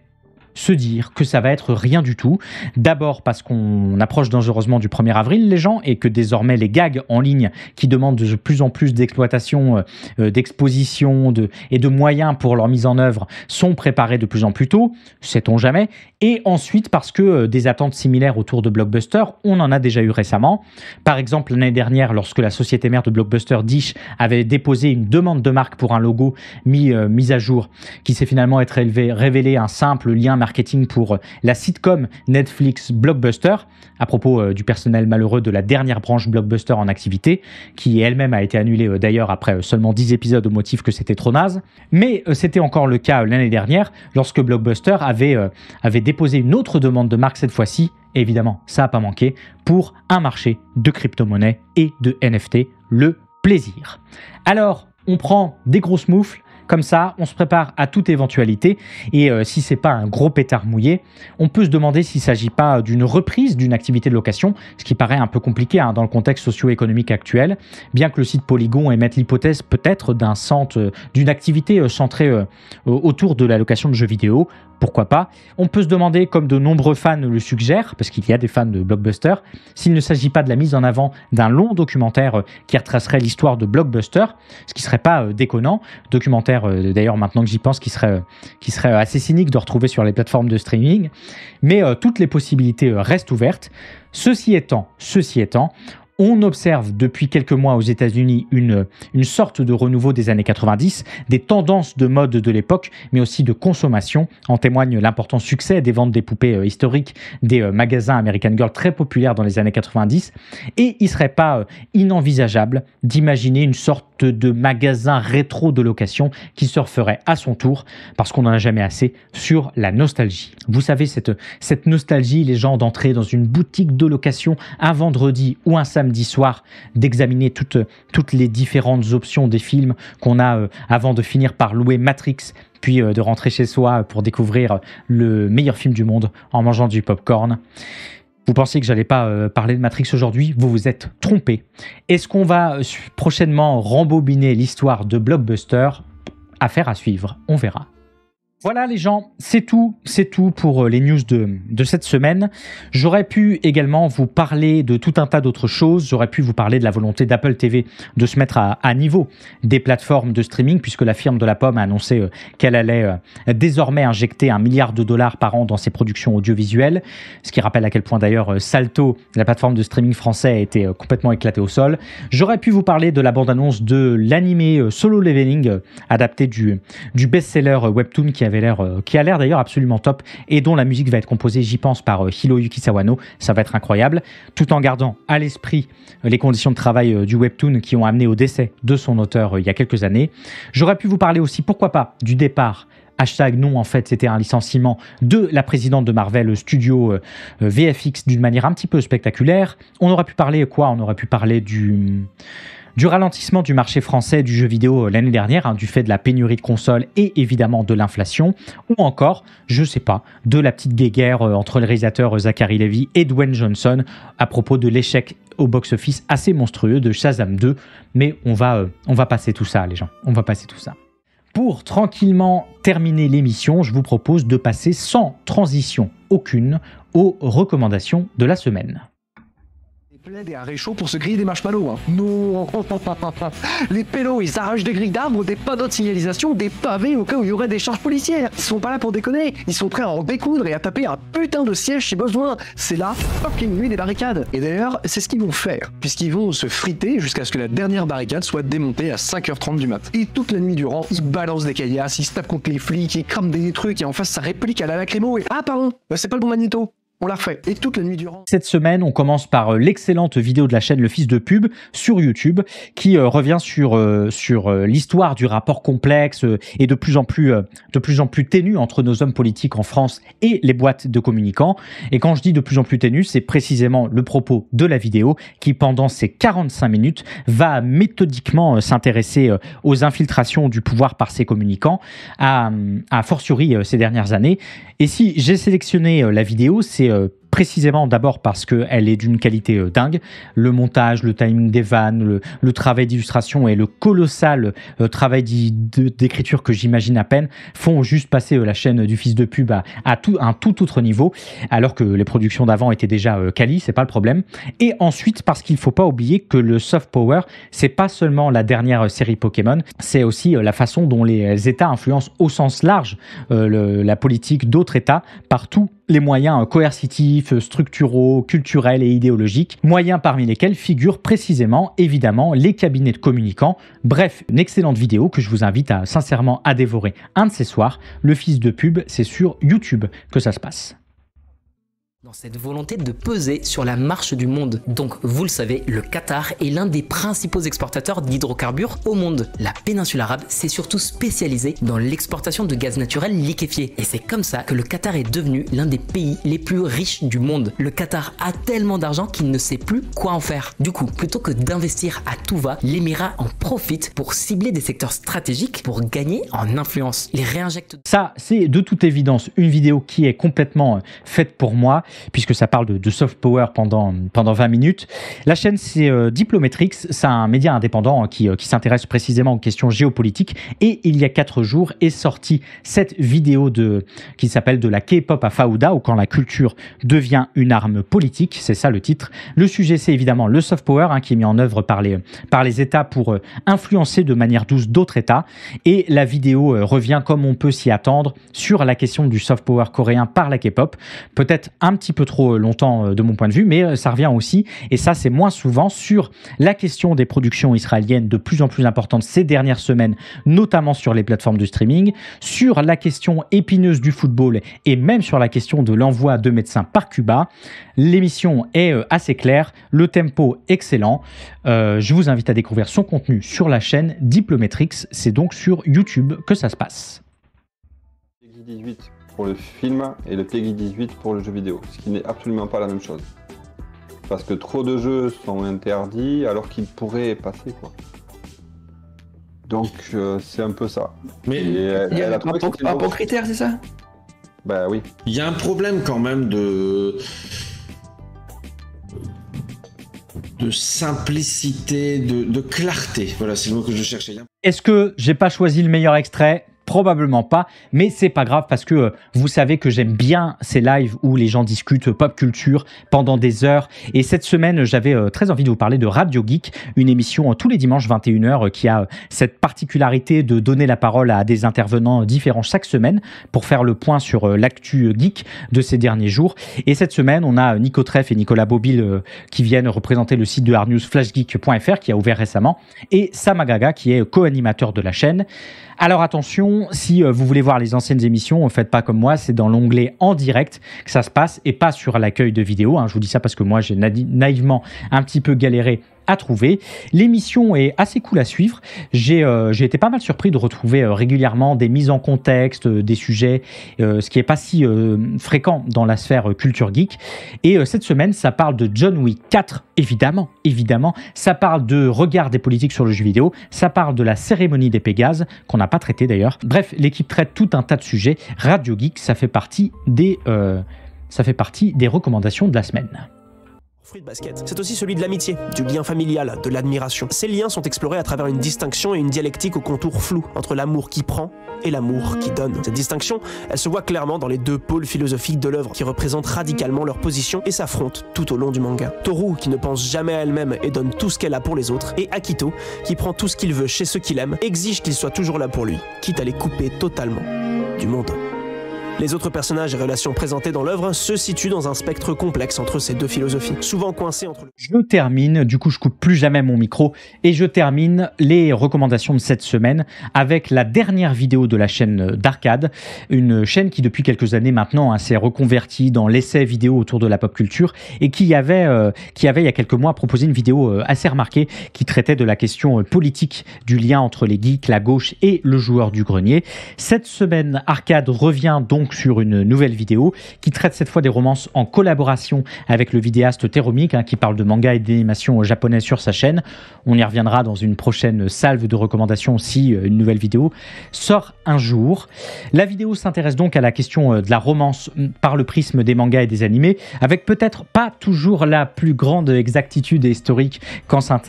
se dire que ça va être rien du tout. D'abord parce qu'on approche dangereusement du 1er avril les gens et que désormais les gags en ligne qui demandent de plus en plus d'exploitation, euh, euh, d'exposition de, et de moyens pour leur mise en œuvre sont préparés de plus en plus tôt, sait-on jamais. Et ensuite parce que euh, des attentes similaires autour de Blockbuster, on en a déjà eu récemment. Par exemple l'année dernière lorsque la société mère de Blockbuster Dish avait déposé une demande de marque pour un logo mis, mis à jour qui s'est finalement être révélé un simple lien marketing marketing pour la sitcom Netflix Blockbuster, à propos euh, du personnel malheureux de la dernière branche Blockbuster en activité, qui elle-même a été annulée euh, d'ailleurs après euh, seulement 10 épisodes au motif que c'était trop naze. Mais c'était encore le cas l'année dernière, lorsque Blockbuster avait, avait déposé une autre demande de marque cette fois-ci, évidemment ça n'a pas manqué, pour un marché de crypto-monnaie et de NFT, le plaisir. Alors, on prend des grosses moufles, comme ça, on se prépare à toute éventualité et euh, si c'est pas un gros pétard mouillé, on peut se demander s'il s'agit pas d'une reprise d'une activité de location, ce qui paraît un peu compliqué hein, dans le contexte socio-économique actuel, bien que le site Polygon émette l'hypothèse peut-être euh, d'une activité euh, centrée autour de la location de jeux vidéo pourquoi pas. On peut se demander, comme de nombreux fans le suggèrent, parce qu'il y a des fans de Blockbuster, s'il ne s'agit pas de la mise en avant d'un long documentaire euh, qui retracerait l'histoire de Blockbuster, ce qui serait pas euh, déconnant. Documentaire, euh, d'ailleurs, maintenant que j'y pense, qui serait, qui serait assez cynique de retrouver sur les plateformes de streaming. Mais toutes les possibilités restent ouvertes. Ceci étant, ceci étant, on observe depuis quelques mois aux États-Unis une, une sorte de renouveau des années 90, des tendances de mode de l'époque, mais aussi de consommation. En témoigne l'important succès des ventes des poupées euh, historiques des euh, magasins American Girl très populaires dans les années 90. Et il serait pas euh, inenvisageable d'imaginer une sorte de magasin rétro de location qui surferait à son tour, parce qu'on n'en a jamais assez, sur la nostalgie. Vous savez, cette, cette nostalgie, les gens d'entrer dans une boutique de location un vendredi ou un samedi, soir d'examiner toutes, toutes les différentes options des films qu'on a euh, avant de finir par louer Matrix, puis euh, de rentrer chez soi pour découvrir euh, le meilleur film du monde en mangeant du popcorn. Vous pensez que j'allais pas parler de Matrix aujourd'hui Vous vous êtes trompé. Est-ce qu'on va prochainement rembobiner l'histoire de Blockbuster Affaire à suivre, on verra. Voilà les gens, c'est tout, c'est tout pour euh, les news de, de cette semaine. J'aurais pu également vous parler de tout un tas d'autres choses. J'aurais pu vous parler de la volonté d'Apple TV de se mettre à, niveau des plateformes de streaming, puisque la firme de la pomme a annoncé euh, qu'elle allait euh, désormais injecter un milliard de dollars par an dans ses productions audiovisuelles, ce qui rappelle à quel point d'ailleurs Salto, la plateforme de streaming français, a été complètement éclatée au sol. J'aurais pu vous parler de la bande-annonce de l'animé Solo Leveling, adapté du, du best-seller Webtoon qui a euh, qui a l'air d'ailleurs absolument top et dont la musique va être composée, j'y pense, par euh, Hiroyuki Sawano. Ça va être incroyable, tout en gardant à l'esprit euh, les conditions de travail du webtoon qui ont amené au décès de son auteur il y a quelques années. J'aurais pu vous parler aussi, pourquoi pas, du départ hashtag non, en fait, c'était un licenciement de la présidente de Marvel Studio VFX d'une manière un petit peu spectaculaire. On aurait pu parler quoi On aurait pu parler du du ralentissement du marché français du jeu vidéo euh, l'année dernière, hein, du fait de la pénurie de consoles et évidemment de l'inflation, ou encore, je sais pas, de la petite guéguerre euh, entre le réalisateur euh, Zachary Levy et Dwayne Johnson à propos de l'échec au box-office assez monstrueux de Shazam 2, mais on va, on va passer tout ça les gens, on va passer tout ça. Pour tranquillement terminer l'émission, je vous propose de passer sans transition aucune aux recommandations de la semaine pour se griller des marshmallows. Hein. Non, [laughs] les pélos, ils arrachent des grilles d'arbres, des panneaux de signalisation, des pavés au cas où il y aurait des charges policières. Ils sont pas là pour déconner, ils sont prêts à en découdre et à taper un putain de siège si besoin. C'est la fucking nuit des barricades. Et d'ailleurs, c'est ce qu'ils vont faire, puisqu'ils vont se friter jusqu'à ce que la dernière barricade soit démontée à 5h30 du mat. Et toute la nuit durant, ils balancent des caillasses, ils se tapent contre les flics, ils crament des trucs et en face ça réplique à la lacrymo et... Ah pardon, bah, c'est pas le bon magnéto on la fait Et toute la nuit durant. Cette semaine, on commence par euh, l'excellente vidéo de la chaîne Le Fils de Pub sur YouTube qui euh, revient sur, euh, sur l'histoire du rapport complexe et de plus en plus, de plus en plus ténu entre nos hommes politiques en France et les boîtes de communicants. Et quand je dis de plus en plus ténu, c'est précisément le propos de la vidéo qui, pendant ces 45 minutes, va méthodiquement s'intéresser aux infiltrations du pouvoir par ces communicants, à, à fortiori ces dernières années. Et si j'ai sélectionné la vidéo, c'est euh, précisément d'abord parce qu'elle est d'une qualité euh, dingue. Le montage, le timing des vannes, le, travail d'illustration et le colossal euh, travail d'écriture que j'imagine à peine font juste passer la chaîne du fils de pub à, tout, un tout autre niveau, alors que les productions d'avant étaient déjà quali, c'est pas le problème. Et ensuite parce qu'il faut pas oublier que le soft power, c'est pas seulement la dernière série Pokémon, c'est aussi la façon dont les États influencent au sens large la politique d'autres États partout les moyens euh, coercitifs, euh, structuraux, culturels et idéologiques, moyens parmi lesquels figurent précisément, évidemment, les cabinets de communicants. Bref, une excellente vidéo que je vous invite sincèrement à dévorer un de ces soirs. Le fils de pub, c'est sur YouTube que ça se passe dans cette volonté de peser sur la marche du monde. Donc, vous le savez, le Qatar est l'un des principaux exportateurs d'hydrocarbures au monde. La péninsule arabe s'est surtout spécialisée dans l'exportation de gaz naturel liquéfié. Et c'est comme ça que le Qatar est devenu l'un des pays les plus riches du monde. Le Qatar a tellement d'argent qu'il ne sait plus quoi en faire. Du coup, plutôt que d'investir à tout va, l'Émirat en profite pour cibler des secteurs stratégiques pour gagner en influence. Les réinjecte. Ça, c'est de toute évidence une vidéo qui est complètement euh, faite pour moi puisque ça parle de, soft power pendant, pendant 20 minutes. La chaîne, c'est euh, Diplomatrix, c'est un média indépendant hein, qui, euh, qui s'intéresse précisément aux questions géopolitiques. Et il y a 4 jours est sortie cette vidéo de, qui s'appelle De la K-pop à Faouda, ou quand la culture devient une arme politique, c'est ça le titre. Le sujet, c'est évidemment le soft power, hein, qui est mis en œuvre par les, par les États pour euh, influencer de manière douce d'autres États. Et la vidéo revient, comme on peut s'y attendre, sur la question du soft power coréen par la K-pop. Peut-être un petit peu trop euh, longtemps euh, de mon point de vue, mais euh, ça revient aussi, et ça c'est moins souvent, sur la question des productions israéliennes de plus en plus importantes ces dernières semaines, notamment sur les plateformes de streaming, sur la question épineuse du football et même sur la question de l'envoi de médecins par Cuba. L'émission est assez claire, le tempo excellent. je vous invite à découvrir son contenu sur la chaîne Diplométrix, c'est donc sur YouTube que ça se passe pour le film et le PEGI 18 pour le jeu vidéo, ce qui n'est absolument pas la même chose. Parce que trop de jeux sont interdits alors qu'ils pourraient passer quoi. Donc euh, c'est un peu ça. Mais il y a un bon critère, c'est ça Bah oui. Il y a un problème quand même de de simplicité, de clarté. Voilà, c'est le mot que je cherchais. Hein. Est-ce que j'ai pas choisi le meilleur extrait probablement pas, mais c'est pas grave parce que euh, vous savez que j'aime bien ces lives où les gens discutent pop culture pendant des heures. Et cette semaine, j'avais euh, très envie de vous parler de Radio Geek, une émission euh, tous les dimanches 21h qui a cette particularité de donner la parole à des intervenants différents chaque semaine pour faire le point sur l'actu geek de ces derniers jours. Et cette semaine, on a Nico Treff et Nicolas Bobil qui viennent représenter le site de Arnewsflashgeek.fr qui a ouvert récemment et Samagaga qui est co-animateur de la chaîne. Alors attention, si euh, vous voulez voir les anciennes émissions, ne euh, faites pas comme moi, c'est dans l'onglet en direct que ça se passe et pas sur l'accueil de vidéo. Hein. Je vous dis ça parce que moi j'ai naïvement un petit peu galéré à trouver. L'émission est assez cool à suivre. J'ai euh, été pas mal surpris de retrouver euh, régulièrement des mises en contexte, euh, des sujets, ce qui n'est pas si fréquent dans la sphère culture geek. Et cette semaine, ça parle de John Wick 4, évidemment, évidemment. Ça parle de regard des politiques sur le jeu vidéo. Ça parle de la cérémonie des Pégases, qu'on n'a pas traité d'ailleurs. Bref, l'équipe traite tout un tas de sujets. Radio Geek, ça fait partie des, ça fait partie des recommandations de la semaine basket, c'est aussi celui de l'amitié, du lien familial, de l'admiration. Ces liens sont explorés à travers une distinction et une dialectique aux contours flous entre l'amour qui prend et l'amour qui donne. Cette distinction, elle se voit clairement dans les deux pôles philosophiques de l'œuvre qui représentent radicalement leur position et s'affrontent tout au long du manga. Toru qui ne pense jamais à elle-même et donne tout ce qu'elle a pour les autres et Akito qui prend tout ce qu'il veut chez ceux qu'il aime, exige qu'il soit toujours là pour lui, quitte à les couper totalement du monde. Les autres personnages et relations présentés dans l'œuvre se situent dans un spectre complexe entre ces deux philosophies, souvent coincées entre Je termine, du coup je coupe plus jamais mon micro, et je termine les recommandations de cette semaine avec la dernière vidéo de la chaîne d'Arcade, une chaîne qui depuis quelques années maintenant hein, s'est reconvertie dans l'essai vidéo autour de la pop culture, et qui avait, euh, qui avait il y a quelques mois proposé une vidéo euh, assez remarquée qui traitait de la question euh, politique du lien entre les geeks, la gauche et le joueur du grenier. Cette semaine, Arcade revient donc sur une nouvelle vidéo qui traite cette fois des romances en collaboration avec le vidéaste Théromique hein, qui parle de manga et d'animation japonais sur sa chaîne. On y reviendra dans une prochaine salve de recommandations si euh, une nouvelle vidéo sort un jour. La vidéo s'intéresse donc à la question euh, de la romance mm, par le prisme des mangas et des animés, avec peut-être pas toujours la plus grande exactitude historique quand ça,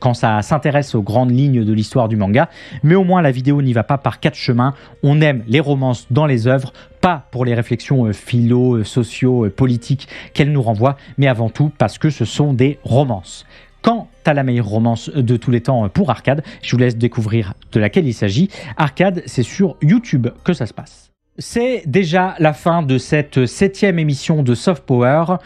quand ça s'intéresse aux grandes lignes de l'histoire du manga, mais au moins la vidéo n'y va pas par quatre chemins. On aime les romances dans les œuvres pas pour les réflexions euh, philo, euh, sociaux, euh, politiques qu'elle nous renvoie, mais avant tout parce que ce sont des romances. Quant à la meilleure romance de tous les temps pour Arcade, je vous laisse découvrir de laquelle il s'agit. Arcade, c'est sur YouTube que ça se passe. C'est déjà la fin de cette septième émission de Soft Power.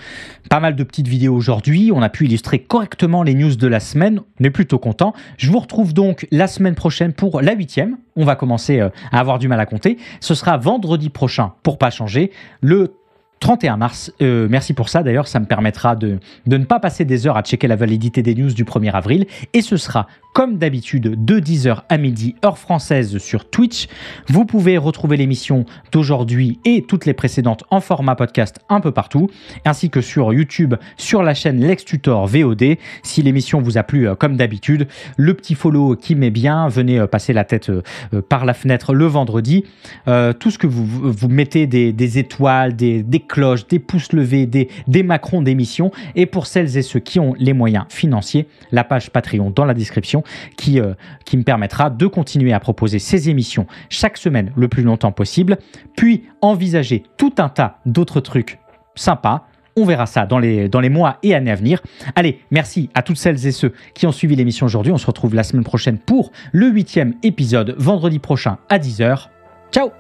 Pas mal de petites vidéos aujourd'hui. On a pu illustrer correctement les news de la semaine. On est plutôt content. Je vous retrouve donc la semaine prochaine pour la huitième. On va commencer euh, à avoir du mal à compter. Ce sera vendredi prochain pour pas changer. Le 31 mars. Euh, merci pour ça. D'ailleurs, ça me permettra de, de ne pas passer des heures à checker la validité des news du 1er avril. Et ce sera comme d'habitude de 10h à midi heure française sur Twitch. Vous pouvez retrouver l'émission d'aujourd'hui et toutes les précédentes en format podcast un peu partout, ainsi que sur YouTube sur la chaîne Lex Tutor VOD. Si l'émission vous a plu euh, comme d'habitude, le petit follow qui m'est bien, venez euh, passer la tête euh, par la fenêtre le vendredi. tout ce que vous, vous mettez des, étoiles, des, cloches, des pouces levés, des, des macrons d'émission. Et pour celles et ceux qui ont les moyens financiers, la page Patreon dans la description qui, euh, qui me permettra de continuer à proposer ces émissions chaque semaine le plus longtemps possible, puis envisager tout un tas d'autres trucs sympas on verra ça dans les, dans les mois et années à venir. Allez, merci à toutes celles et ceux qui ont suivi l'émission aujourd'hui. On se retrouve la semaine prochaine pour le huitième épisode, vendredi prochain à 10h. Ciao